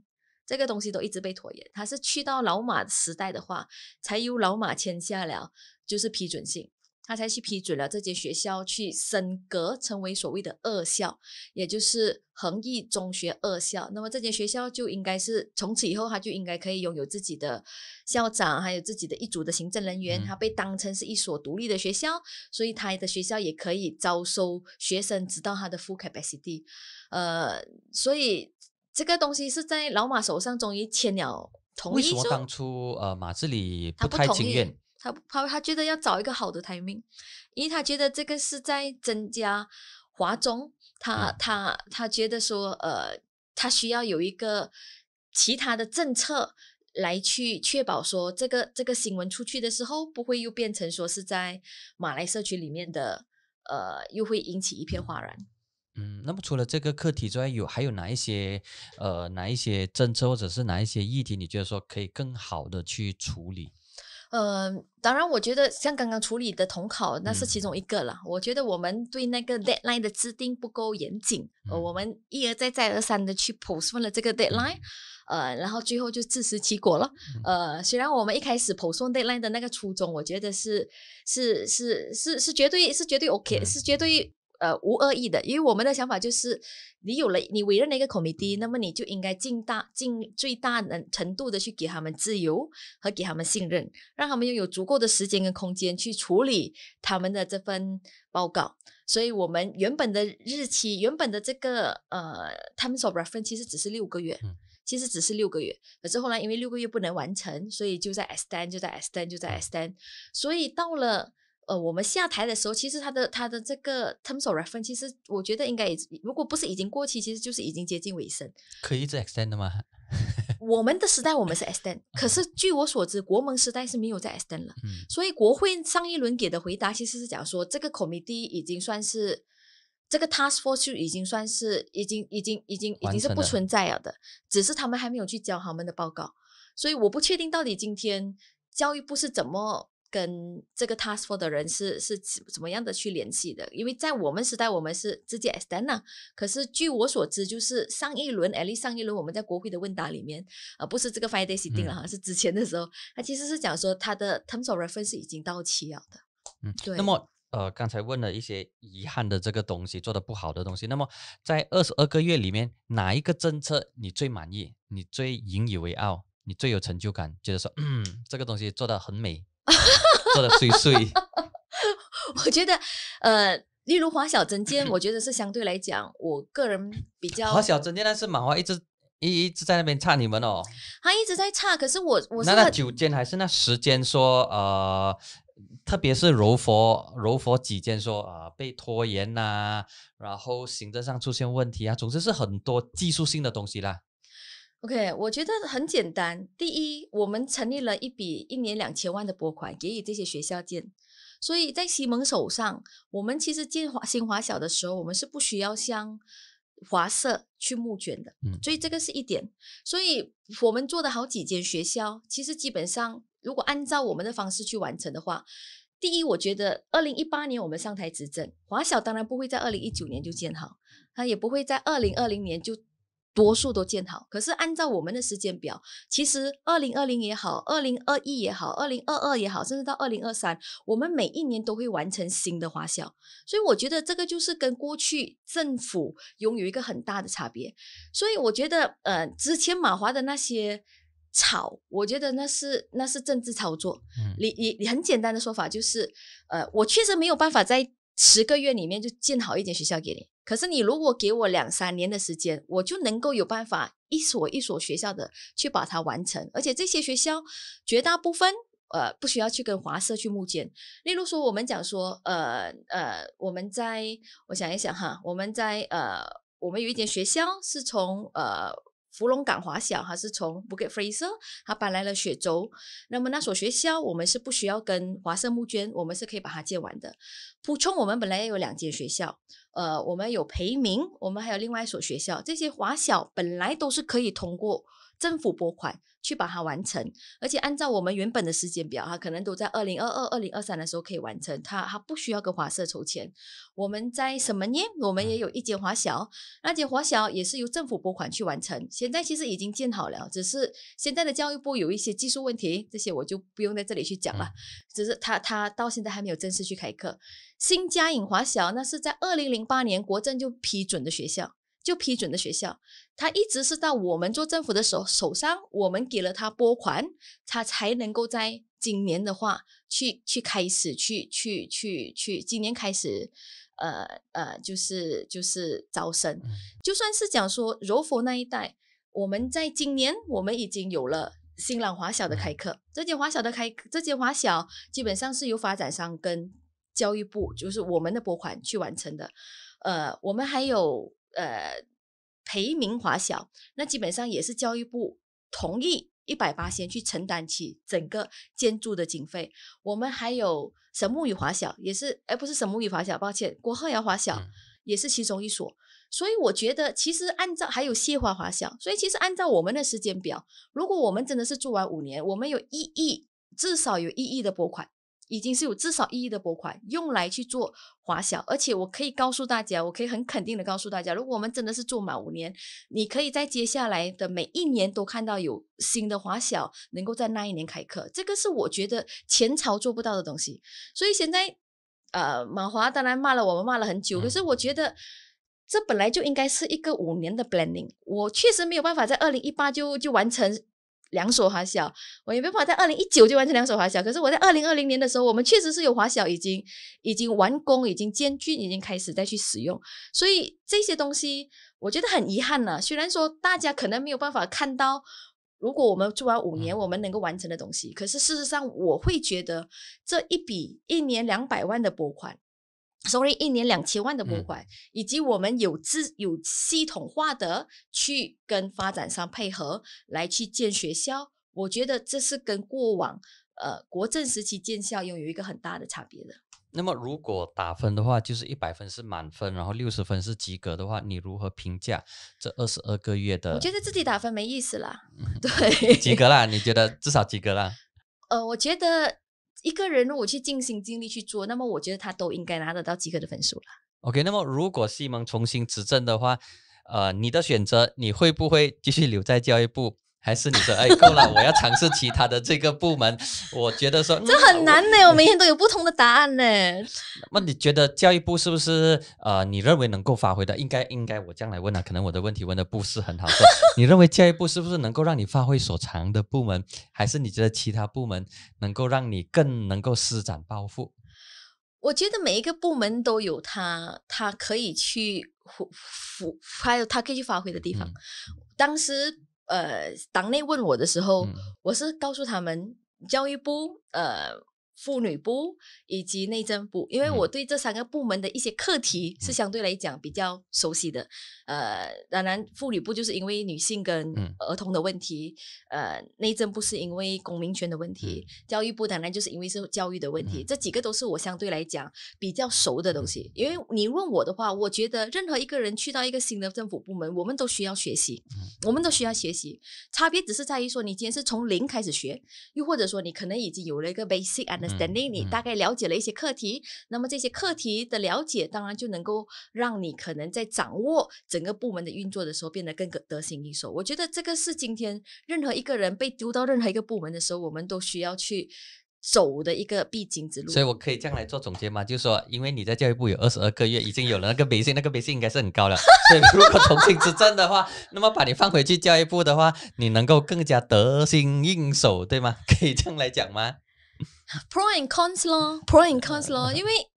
这个东西都一直被拖延。他是去到老马时代的话，才由老马签下了，就是批准性，他才去批准了这间学校去升格成为所谓的二校，也就是恒毅中学二校。那么这间学校就应该是从此以后，他就应该可以拥有自己的校长，还有自己的一组的行政人员，他被当成是一所独立的学校，所以他的学校也可以招收学生，直到他的 full capacity。呃，所以这个东西是在老马手上终于签了同意。为什么当初呃马志里他不同意？他他他觉得要找一个好的台面，因为他觉得这个是在增加华中，他他他觉得说呃他需要有一个其他的政策来去确保说这个这个新闻出去的时候不会又变成说是在马来社区里面的呃又会引起一片哗然。嗯，那么除了这个课题之外，有还有哪一些呃哪一些政策或者是哪一些议题，你觉得说可以更好的去处理？呃，当然，我觉得像刚刚处理的统考，那是其中一个了。我觉得我们对那个 deadline 的制定不够严谨，呃，我们一而再、再而三的去 post 了这个 deadline，呃，然后最后就自食其果了。呃，虽然我们一开始 post deadline 的那个初衷，我觉得是是是是是绝对是绝对 OK，是绝对。呃，无恶意的，因为我们的想法就是，你有了你委任了一个 committee，那么你就应该尽大尽最大能程度的去给他们自由和给他们信任，让他们拥有足够的时间跟空间去处理他们的这份报告。所以我们原本的日期，原本的这个呃 t i r m s of reference 其实只是六个月，其实只是六个月。可是后来因为六个月不能完成，所以就在 extend，就在 extend，就在 extend，所以到了。呃，我们下台的时候，其实他的他的这个 terms of reference，其实我觉得应该也，如果不是已经过期，其实就是已经接近尾声。可以一直 extend 吗？我们的时代，我们是 extend。可是据我所知，国盟时代是没有再 extend 了。嗯。所以国会上一轮给的回答，其实是讲说这个 committee 已经算是这个 task force 已经算是已经已经已经已经是不存在了的，只是他们还没有去交他们的报告。所以我不确定到底今天教育部是怎么。跟这个 task force 的人是是怎么样的去联系的？因为在我们时代，我们是直接 s t e n d u 可是据我所知，就是上一轮，哎，上一轮我们在国会的问答里面，呃，不是这个 five days s i t n 了哈，是之前的时候，他其实是讲说他的 terms of reference 已经到期了。嗯，对。那么，呃，刚才问了一些遗憾的这个东西，做的不好的东西。那么，在二十二个月里面，哪一个政策你最满意？你最引以为傲？你最有成就感？就是说，嗯，这个东西做的很美。做的碎碎。我觉得，呃，例如华小针尖，我觉得是相对来讲，我个人比较。华小针尖，呢，是马华一直一一直在那边差你们哦。他一直在差，可是我我是。那九间还是那十间？说呃，特别是柔佛柔佛几间，说啊被拖延呐，然后行政上出现问题啊，总之是很多技术性的东西啦。OK，我觉得很简单。第一，我们成立了一笔一年两千万的拨款，给予这些学校建。所以在西蒙手上，我们其实建华新华小的时候，我们是不需要向华社去募捐的。嗯，所以这个是一点。所以我们做的好几间学校，其实基本上如果按照我们的方式去完成的话，第一，我觉得二零一八年我们上台执政，华小当然不会在二零一九年就建好，它也不会在二零二零年就。多数都建好，可是按照我们的时间表，其实二零二零也好，二零二一也好，二零二二也好，甚至到二零二三，我们每一年都会完成新的花销。所以我觉得这个就是跟过去政府拥有一个很大的差别。所以我觉得，呃，之前马华的那些炒，我觉得那是那是政治操作。你你你很简单的说法就是，呃，我确实没有办法在十个月里面就建好一间学校给你。可是，你如果给我两三年的时间，我就能够有办法一所一所学校的去把它完成。而且这些学校绝大部分，呃，不需要去跟华社去募捐。例如说，我们讲说，呃呃，我们在我想一想哈，我们在呃，我们有一间学校是从呃芙蓉港华小还是从 b u k Fraser 它搬来了雪州。那么那所学校我们是不需要跟华社募捐，我们是可以把它建完的。普充，我们本来也有两间学校。呃，我们有培明，我们还有另外一所学校，这些华小本来都是可以通过。政府拨款去把它完成，而且按照我们原本的时间表，哈，可能都在二零二二、二零二三的时候可以完成。它它不需要跟华社筹钱。我们在什么呢？我们也有一间华小，那间华小也是由政府拨款去完成。现在其实已经建好了，只是现在的教育部有一些技术问题，这些我就不用在这里去讲了。只是它它到现在还没有正式去开课。新嘉颖华小那是在二零零八年国政就批准的学校。就批准的学校，他一直是到我们做政府的时候手上，我们给了他拨款，他才能够在今年的话去去开始去去去去，今年开始，呃呃，就是就是招生。就算是讲说柔佛那一带，我们在今年我们已经有了新浪华小的开课，这间华小的开，这间华小基本上是由发展商跟教育部，就是我们的拨款去完成的。呃，我们还有。呃，培明华小，那基本上也是教育部同意一百八先去承担起整个建筑的经费。我们还有沈木与华小，也是，哎，不是沈木与华小，抱歉，郭鹤阳华小也是其中一所。所以我觉得，其实按照还有谢华华小，所以其实按照我们的时间表，如果我们真的是做完五年，我们有一亿，至少有一亿的拨款。已经是有至少一亿的拨款用来去做华小，而且我可以告诉大家，我可以很肯定的告诉大家，如果我们真的是做满五年，你可以在接下来的每一年都看到有新的华小能够在那一年开课，这个是我觉得前朝做不到的东西。所以现在，呃，马华当然骂了我们，骂了很久，可是我觉得这本来就应该是一个五年的 p l a n n i n g 我确实没有办法在二零一八就就完成。两所华小，我也没办法在二零一九就完成两所华小。可是我在二零二零年的时候，我们确实是有华小已经已经完工，已经建军，已经开始再去使用。所以这些东西，我觉得很遗憾呢。虽然说大家可能没有办法看到，如果我们做完五年，我们能够完成的东西，可是事实上，我会觉得这一笔一年两百万的拨款。，sorry，一年两千万的拨款，以及我们有自有系统化的去跟发展商配合来去建学校，我觉得这是跟过往呃国政时期建校拥有一个很大的差别的。那么如果打分的话，就是一百分是满分，然后六十分是及格的话，你如何评价这二十二个月的？我觉得自己打分没意思啦。对，及格啦？你觉得至少及格啦？呃，我觉得。一个人如果去尽心尽力去做，那么我觉得他都应该拿得到及格的分数了。OK，那么如果西蒙重新执政的话，呃，你的选择你会不会继续留在教育部？还是你说，哎，够了，我要尝试其他的这个部门。我觉得说 这很难呢，我每天都有不同的答案呢。那你觉得教育部是不是呃，你认为能够发挥的，应该应该我将来问了，可能我的问题问的不是很好。你认为教育部是不是能够让你发挥所长的部门？还是你觉得其他部门能够让你更能够施展抱负？我觉得每一个部门都有他，他可以去辅，还有他可以去发挥的地方。当时。呃，党内问我的时候，我是告诉他们教育部，呃。妇女部以及内政部，因为我对这三个部门的一些课题是相对来讲比较熟悉的。呃，当然，妇女部就是因为女性跟儿童的问题；，呃，内政部是因为公民权的问题；，教育部当然就是因为是教育的问题。这几个都是我相对来讲比较熟的东西。因为你问我的话，我觉得任何一个人去到一个新的政府部门，我们都需要学习，我们都需要学习。差别只是在于说，你今天是从零开始学，又或者说你可能已经有了一个 basic and。等你大概了解了一些课题，那么这些课题的了解，当然就能够让你可能在掌握整个部门的运作的时候变得更得得心应手。我觉得这个是今天任何一个人被丢到任何一个部门的时候，我们都需要去走的一个必经之路。所以，我可以这样来做总结吗？就是说，因为你在教育部有二十二个月，已经有了那个微信，那个微信应该是很高了。所以，如果重新执政的话，那么把你放回去教育部的话，你能够更加得心应手，对吗？可以这样来讲吗？pro and cons 咯，pro and cons 咯，因为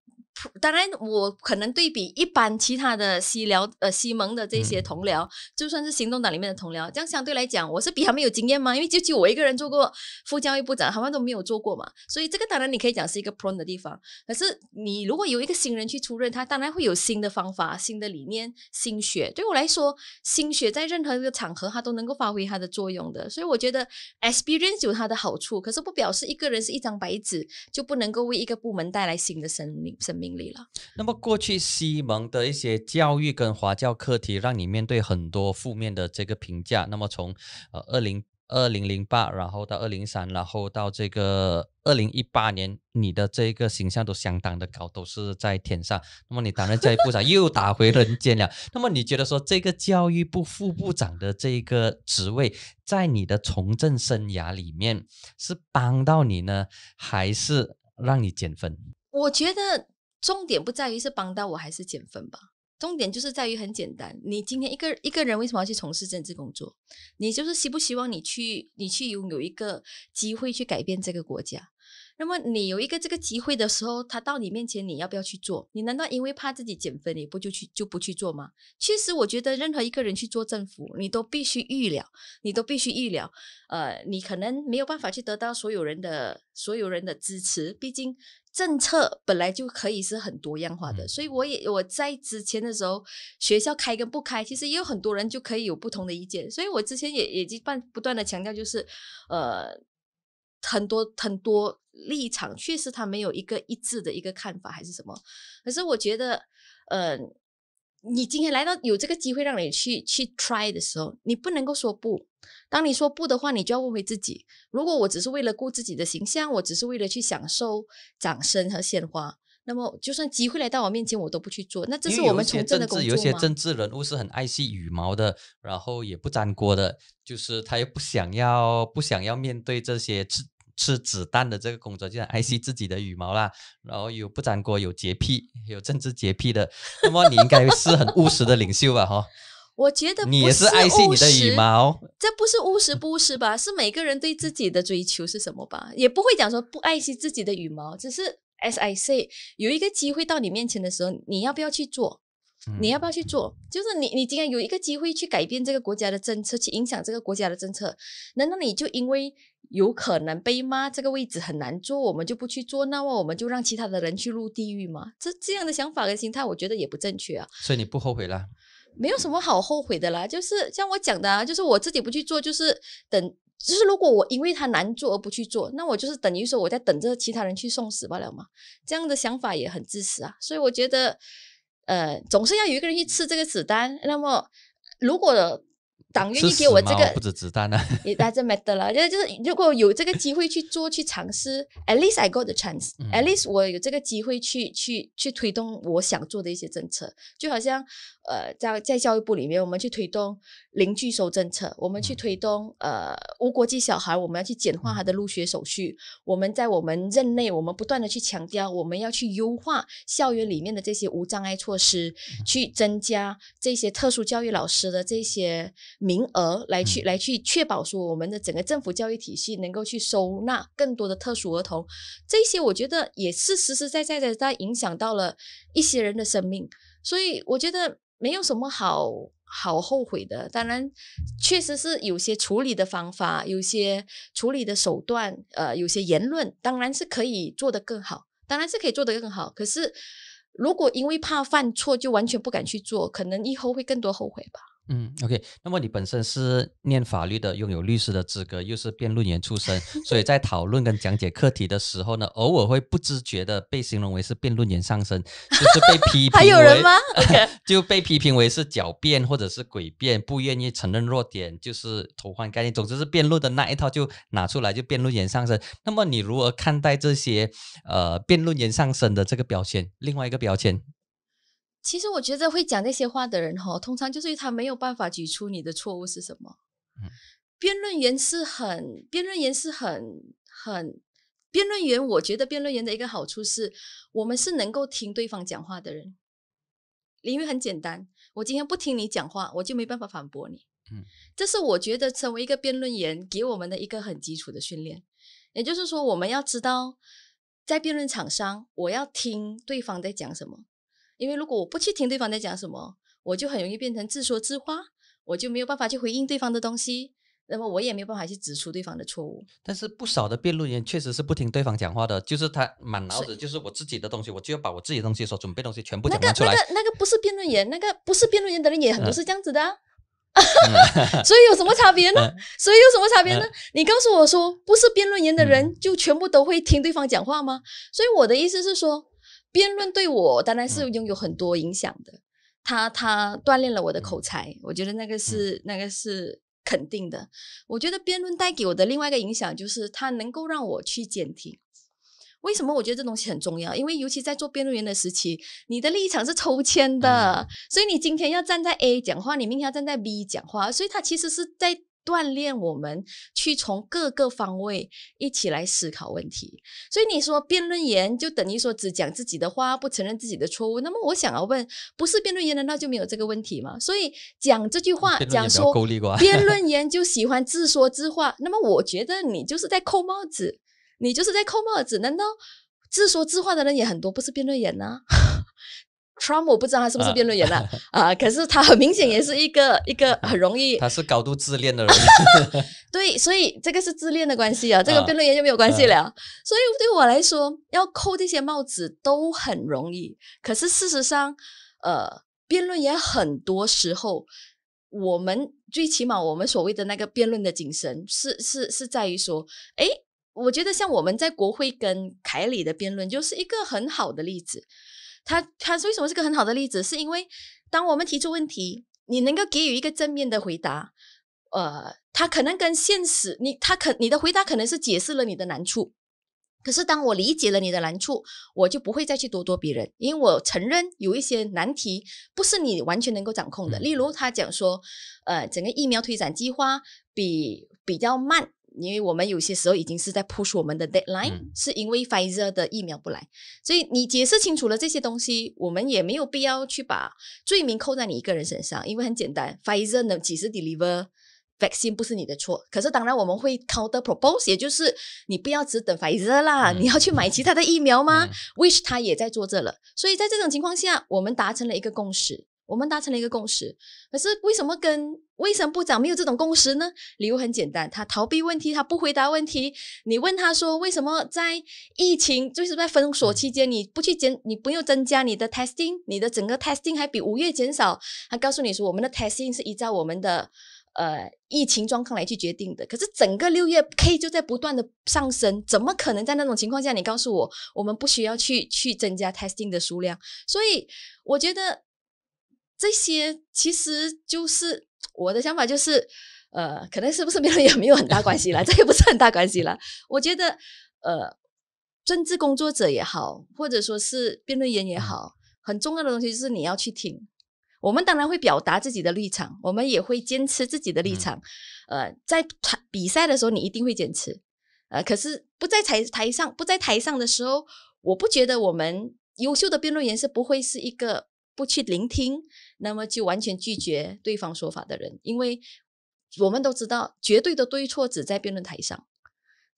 当然，我可能对比一般其他的西聊呃西蒙的这些同僚，就算是行动党里面的同僚，这样相对来讲，我是比他们有经验吗？因为就就我一个人做过副教育部长，他们都没有做过嘛，所以这个当然你可以讲是一个 pro n 的地方。可是你如果有一个新人去出任，他当然会有新的方法、新的理念、心血。对我来说，心血在任何一个场合，它都能够发挥它的作用的。所以我觉得 experience 有它的好处，可是不表示一个人是一张白纸，就不能够为一个部门带来新的生命生命。经历了，那么过去西蒙的一些教育跟华教课题，让你面对很多负面的这个评价。那么从呃二零二零零八，然后到二零三，然后到这个二零一八年，你的这个形象都相当的高，都是在天上。那么你当然教育部长又打回人间了。那么你觉得说这个教育部副部长的这个职位，在你的从政生涯里面是帮到你呢，还是让你减分？我觉得。重点不在于是帮到我还是减分吧，重点就是在于很简单，你今天一个一个人为什么要去从事政治工作？你就是希不希望你去，你去拥有一个机会去改变这个国家？那么你有一个这个机会的时候，他到你面前，你要不要去做？你难道因为怕自己减分，你不就去就不去做吗？确实，我觉得任何一个人去做政府，你都必须预料，你都必须预料。呃，你可能没有办法去得到所有人的所有人的支持，毕竟政策本来就可以是很多样化的。所以，我也我在之前的时候，学校开跟不开，其实也有很多人就可以有不同的意见。所以我之前也也一半不断的强调，就是呃。很多很多立场，确实他没有一个一致的一个看法，还是什么？可是我觉得，呃，你今天来到有这个机会让你去去 try 的时候，你不能够说不。当你说不的话，你就要问回自己：，如果我只是为了顾自己的形象，我只是为了去享受掌声和鲜花，那么就算机会来到我面前，我都不去做。那这是我们从政的。有些政治人物是很爱惜羽毛的，然后也不沾锅的，就是他又不想要，不想要面对这些吃子弹的这个工作，就爱惜自己的羽毛啦。然后有不粘锅，有洁癖，有政治洁癖的。那么你应该是很务实的领袖吧？哈，我觉得你也是爱惜你的羽毛，这不是务实不务实吧？是每个人对自己的追求是什么吧？也不会讲说不爱惜自己的羽毛，只是 as I say，有一个机会到你面前的时候，你要不要去做？你要不要去做？就是你，你竟然有一个机会去改变这个国家的政策，去影响这个国家的政策，难道你就因为？有可能背吗？这个位置很难做，我们就不去做，那么我们就让其他的人去入地狱吗？这这样的想法跟心态，我觉得也不正确啊。所以你不后悔啦？没有什么好后悔的啦，就是像我讲的，啊，就是我自己不去做，就是等，就是如果我因为他难做而不去做，那我就是等于说我在等着其他人去送死罢了嘛。这样的想法也很自私啊。所以我觉得，呃，总是要有一个人去吃这个子弹。那么如果。党愿意给我这个，不止子弹啊，也 doesn't matter 了。就是就是，如果有这个机会去做、去尝试，at least I got the chance，at least 我有这个机会去、去、去推动我想做的一些政策，就好像。呃，在在教育部里面，我们去推动零拒收政策，我们去推动呃无国籍小孩，我们要去简化他的入学手续。我们在我们任内，我们不断的去强调，我们要去优化校园里面的这些无障碍措施，去增加这些特殊教育老师的这些名额，来去来去确保说我们的整个政府教育体系能够去收纳更多的特殊儿童。这些我觉得也是实实在在的，在影响到了一些人的生命。所以我觉得。没有什么好好后悔的，当然，确实是有些处理的方法，有些处理的手段，呃，有些言论，当然是可以做得更好，当然是可以做得更好。可是，如果因为怕犯错就完全不敢去做，可能以后会更多后悔吧。嗯，OK。那么你本身是念法律的，拥有律师的资格，又是辩论员出身，所以在讨论跟讲解课题的时候呢，偶尔会不自觉的被形容为是辩论员上身，就是被批 评，还有人吗？就被批评为是狡辩或者是诡辩，不愿意承认弱点，就是偷换概念，总之是辩论的那一套就拿出来，就辩论员上身。那么你如何看待这些呃辩论员上身的这个标签？另外一个标签，其实我觉得会讲那些话的人哈，通常就是他没有办法举出你的错误是什么。嗯，辩论员是很，辩论员是很，很，辩论员。我觉得辩论员的一个好处是，我们是能够听对方讲话的人，因为很简单，我今天不听你讲话，我就没办法反驳你。嗯，这是我觉得成为一个辩论员给我们的一个很基础的训练，也就是说，我们要知道在辩论场上，我要听对方在讲什么。因为如果我不去听对方在讲什么，我就很容易变成自说自话，我就没有办法去回应对方的东西，那么我也没有办法去指出对方的错误。但是不少的辩论员确实是不听对方讲话的，就是他满脑子就是我自己的东西，我就要把我自己的东西所准备东西全部讲出来。那个那个不是辩论员，那个不是辩论员的人也很多是这样子的，所以有什么差别呢？所以有什么差别呢？你告诉我说，不是辩论员的人就全部都会听对方讲话吗？所以我的意思是说。辩论对我当然是拥有很多影响的，他他锻炼了我的口才，我觉得那个是那个是肯定的。我觉得辩论带给我的另外一个影响就是它能够让我去剪听。为什么我觉得这东西很重要？因为尤其在做辩论员的时期，你的立场是抽签的，所以你今天要站在 A 讲话，你明天要站在 B 讲话，所以它其实是在。锻炼我们去从各个方位一起来思考问题，所以你说辩论员就等于说只讲自己的话，不承认自己的错误。那么我想要问，不是辩论员难道就没有这个问题吗？所以讲这句话，讲说辩论员 就喜欢自说自话。那么我觉得你就是在扣帽子，你就是在扣帽子。难道自说自话的人也很多，不是辩论员呢？Trump 我不知道他是不是辩论员了 啊？可是他很明显也是一个 一个很容易，他是高度自恋的人。对，所以这个是自恋的关系啊，这个辩论员就没有关系了。所以对我来说，要扣这些帽子都很容易。可是事实上，呃，辩论员很多时候，我们最起码我们所谓的那个辩论的精神，是是是在于说，哎，我觉得像我们在国会跟凯里的辩论，就是一个很好的例子。他他为什么是个很好的例子？是因为当我们提出问题，你能够给予一个正面的回答，呃，他可能跟现实你他可你的回答可能是解释了你的难处。可是当我理解了你的难处，我就不会再去咄咄逼人，因为我承认有一些难题不是你完全能够掌控的。例如他讲说，呃，整个疫苗推展计划比比较慢。因为我们有些时候已经是在 push 我们的 deadline，是因为 Fiser 的疫苗不来，所以你解释清楚了这些东西，我们也没有必要去把罪名扣在你一个人身上，因为很简单，Fiser 能及时 deliver vaccine 不是你的错。可是当然我们会 counter propose，也就是你不要只等 Fiser 啦，你要去买其他的疫苗吗？Which 他也在做这了，所以在这种情况下，我们达成了一个共识。我们达成了一个共识，可是为什么跟卫生部长没有这种共识呢？理由很简单，他逃避问题，他不回答问题。你问他说，为什么在疫情就是在封锁期间，你不去减，你不用增加你的 testing，你的整个 testing 还比五月减少？他告诉你说，我们的 testing 是依照我们的呃疫情状况来去决定的。可是整个六月 k 就在不断的上升，怎么可能在那种情况下，你告诉我我们不需要去去增加 testing 的数量？所以我觉得。这些其实就是我的想法，就是，呃，可能是不是辩论也没有很大关系了，这也不是很大关系了。我觉得，呃，政治工作者也好，或者说是辩论员也好，很重要的东西就是你要去听。我们当然会表达自己的立场，我们也会坚持自己的立场。呃，在比赛的时候，你一定会坚持。呃，可是不在台台上，不在台上的时候，我不觉得我们优秀的辩论员是不会是一个。不去聆听，那么就完全拒绝对方说法的人，因为我们都知道，绝对的对错只在辩论台上，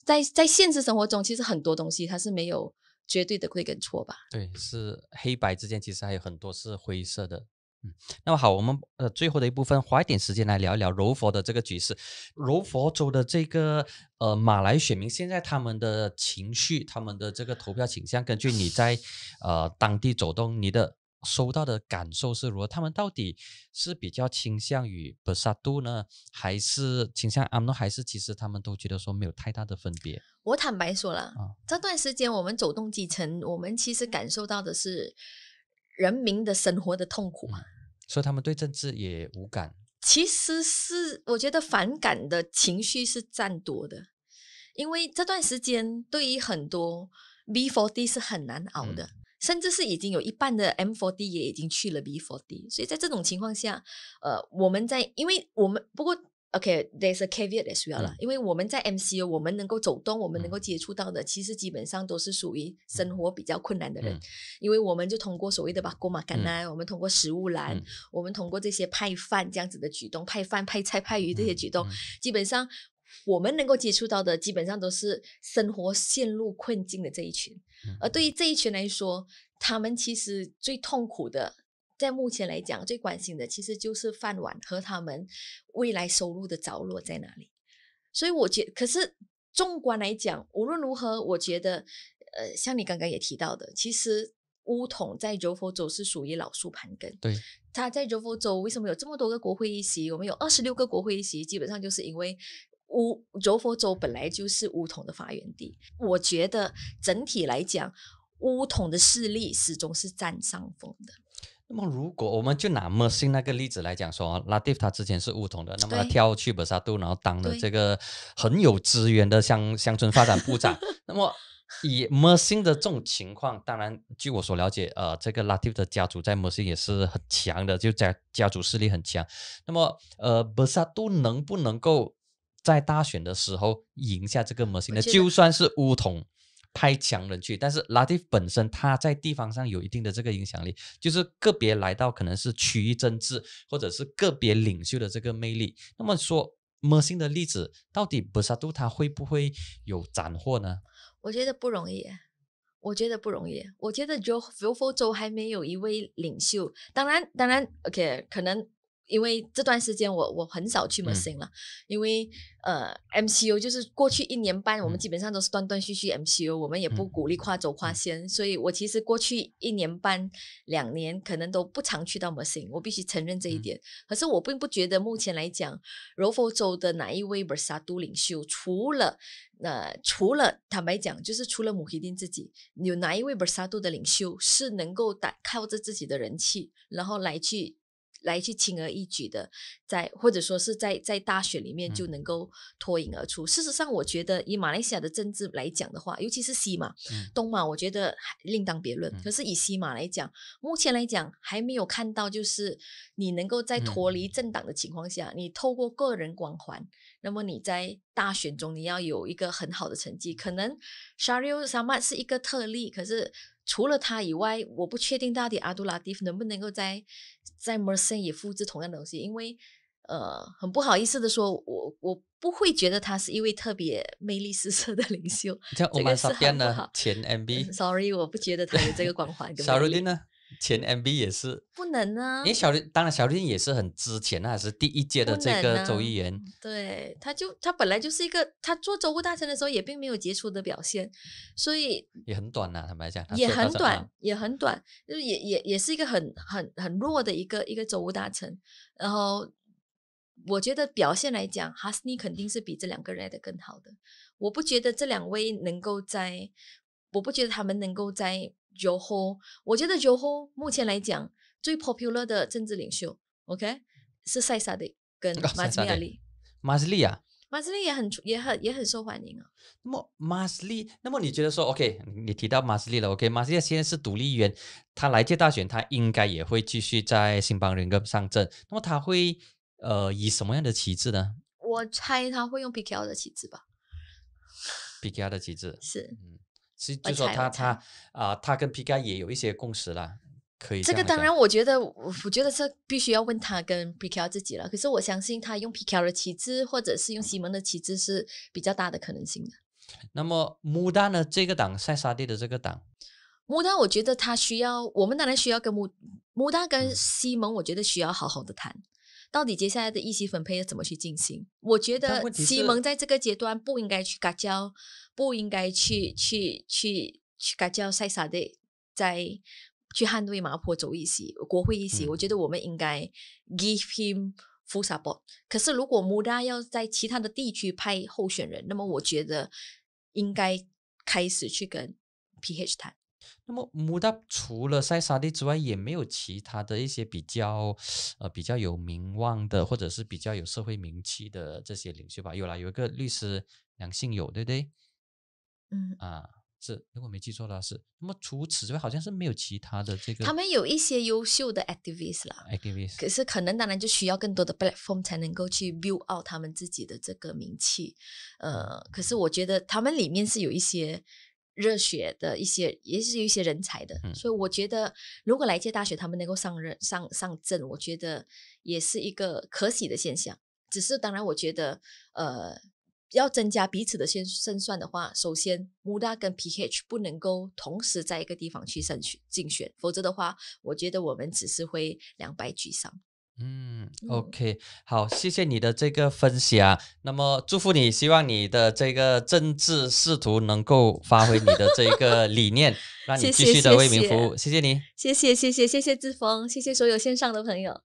在在现实生活中，其实很多东西它是没有绝对的对跟错吧？对，是黑白之间，其实还有很多是灰色的。嗯，那么好，我们呃最后的一部分，花一点时间来聊一聊柔佛的这个局势。柔佛州的这个呃马来选民现在他们的情绪，他们的这个投票倾向，根据你在呃当地走动，你的。收到的感受是如何？他们到底是比较倾向于巴沙度呢，还是倾向安诺？还是其实他们都觉得说没有太大的分别？我坦白说了，这段时间我们走动几层，我们其实感受到的是人民的生活的痛苦嘛。所以他们对政治也无感。其实是我觉得反感的情绪是占多的，因为这段时间对于很多 b t d 是很难熬的。甚至是已经有一半的 M4D 也已经去了 B4D，所以在这种情况下，呃，我们在因为我们不过 OK，there's a caveat as well 了，因为我们在 MCU，我们能够走动，我们能够接触到的，其实基本上都是属于生活比较困难的人，因为我们就通过所谓的把锅嘛干呐，我们通过食物篮，我们通过这些派饭这样子的举动，派饭派菜派鱼这些举动，基本上。我们能够接触到的基本上都是生活陷入困境的这一群，而对于这一群来说，他们其实最痛苦的，在目前来讲最关心的其实就是饭碗和他们未来收入的着落在哪里。所以，我觉，可是纵观来讲，无论如何，我觉得，呃，像你刚刚也提到的，其实乌统在柔佛州是属于老树盘根，对，他在柔佛州为什么有这么多个国会席？我们有二十六个国会席，基本上就是因为。乌柔佛州本来就是乌统的发源地，我觉得整体来讲，乌统的势力始终是占上风的。那么，如果我们就拿 m e r c 那个例子来讲，说 Latif 他之前是乌统的，那么他跳去白沙杜，然后当了这个很有资源的乡乡村发展部长。那么，以 m e r c 的这种情况，当然据我所了解，呃，这个 Latif 的家族在 m e r c 也是很强的，就家家族势力很强。那么，呃，白沙杜能不能够？在大选的时候赢下这个模型的，就算是乌铜派强人去，但是拉蒂本身他在地方上有一定的这个影响力，就是个别来到可能是区域政治或者是个别领袖的这个魅力。那么说模型的例子，到底布萨杜他会不会有斩获呢？我觉得不容易，我觉得不容易，我觉得罗佛州还没有一位领袖。当然，当然，OK，可能。因为这段时间我我很少去 m e r 了，因为呃 MCO 就是过去一年半，我们基本上都是断断续续 MCO，我们也不鼓励跨州跨县，所以我其实过去一年半两年可能都不常去到 m e r 我必须承认这一点。可是我并不觉得目前来讲，柔佛州的哪一位 a 刹都领袖，除了呃除了坦白讲，就是除了穆希丁自己，有哪一位 a 刹都的领袖是能够打靠着自己的人气，然后来去。来去轻而易举的，在或者说是在在大选里面就能够脱颖而出。事实上，我觉得以马来西亚的政治来讲的话，尤其是西马、东马，我觉得另当别论。可是以西马来讲，目前来讲还没有看到，就是你能够在脱离政党的情况下，你透过个人光环，那么你在大选中你要有一个很好的成绩，可能 Sharif Samad 是一个特例，可是。除了他以外，我不确定到底阿杜拉蒂夫能不能够在在 Mercy 也复制同样的东西，因为呃，很不好意思的说，我我不会觉得他是一位特别魅力四射的领袖。像奥马沙尔呢，前 MB，Sorry，我不觉得他有这个光环。沙鲁丁呢？前 m v 也是不能呢。为小林当然，小林也是很之前那还是第一届的这个周议员。对，他就他本来就是一个，他做州务大臣的时候也并没有杰出的表现，所以也很短呐，坦白讲。也很短，也很短，就是也也也是一个很很很弱的一个一个州务大臣。然后我觉得表现来讲，哈斯尼肯定是比这两个人的更好的。我不觉得这两位能够在，我不觉得他们能够在。j o Ho，我觉得 j o Ho 目前来讲最 popular 的政治领袖，OK 是塞萨的 跟马斯利亚，马斯利亚，马斯利也很也很也很受欢迎啊。那么马斯利那么你觉得说 OK，你提到马斯利了，OK，马斯利亚现在是独立议员，他来届大选，他应该也会继续在新邦人格上阵。那么他会呃以什么样的旗帜呢？我猜他会用 PKR 的旗帜吧，PKR 的旗帜是。是就说他他啊他跟皮卡也有一些共识啦。可以。这个当然，我觉得我觉得是必须要问他跟 p 卡自己了。可是我相信他用 p 卡的旗帜，或者是用西蒙的旗帜是比较大的可能性的。那么穆丹呢？这个党塞沙蒂的这个党，穆丹，我觉得他需要，我们当然需要跟穆穆大跟西蒙，我觉得需要好好的谈。到底接下来的议席分配要怎么去进行？我觉得西蒙在这个阶段不应该去嘎交，不应该去去去去嘎交塞萨的，在去捍卫马坡走议席、国会议席。我觉得我们应该 give him full support。可是如果穆达要在其他的地区派候选人，那么我觉得应该开始去跟 PH 谈。那么穆达除了塞沙地之外，也没有其他的一些比较，呃，比较有名望的，或者是比较有社会名气的这些领袖吧？有了，有一个律师梁信友，对不对？嗯啊，是，如果没记错的话是。那么除此之外，好像是没有其他的这个。他们有一些优秀的 activist 啦，activist，可是可能当然就需要更多的 platform 才能够去 build out 他们自己的这个名气。呃，可是我觉得他们里面是有一些。热血的一些，也是有一些人才的，所以我觉得，如果来届大学他们能够上任、上上阵，我觉得也是一个可喜的现象。只是当然，我觉得，呃，要增加彼此的先胜算的话，首先，MU 大跟 PH 不能够同时在一个地方去胜去竞选，否则的话，我觉得我们只是会两败俱伤。嗯，OK，好，谢谢你的这个分享。那么，祝福你，希望你的这个政治仕途能够发挥你的这个理念，让你继续的为民服务。谢谢你，谢谢，谢谢，谢谢志峰，谢谢所有线上的朋友。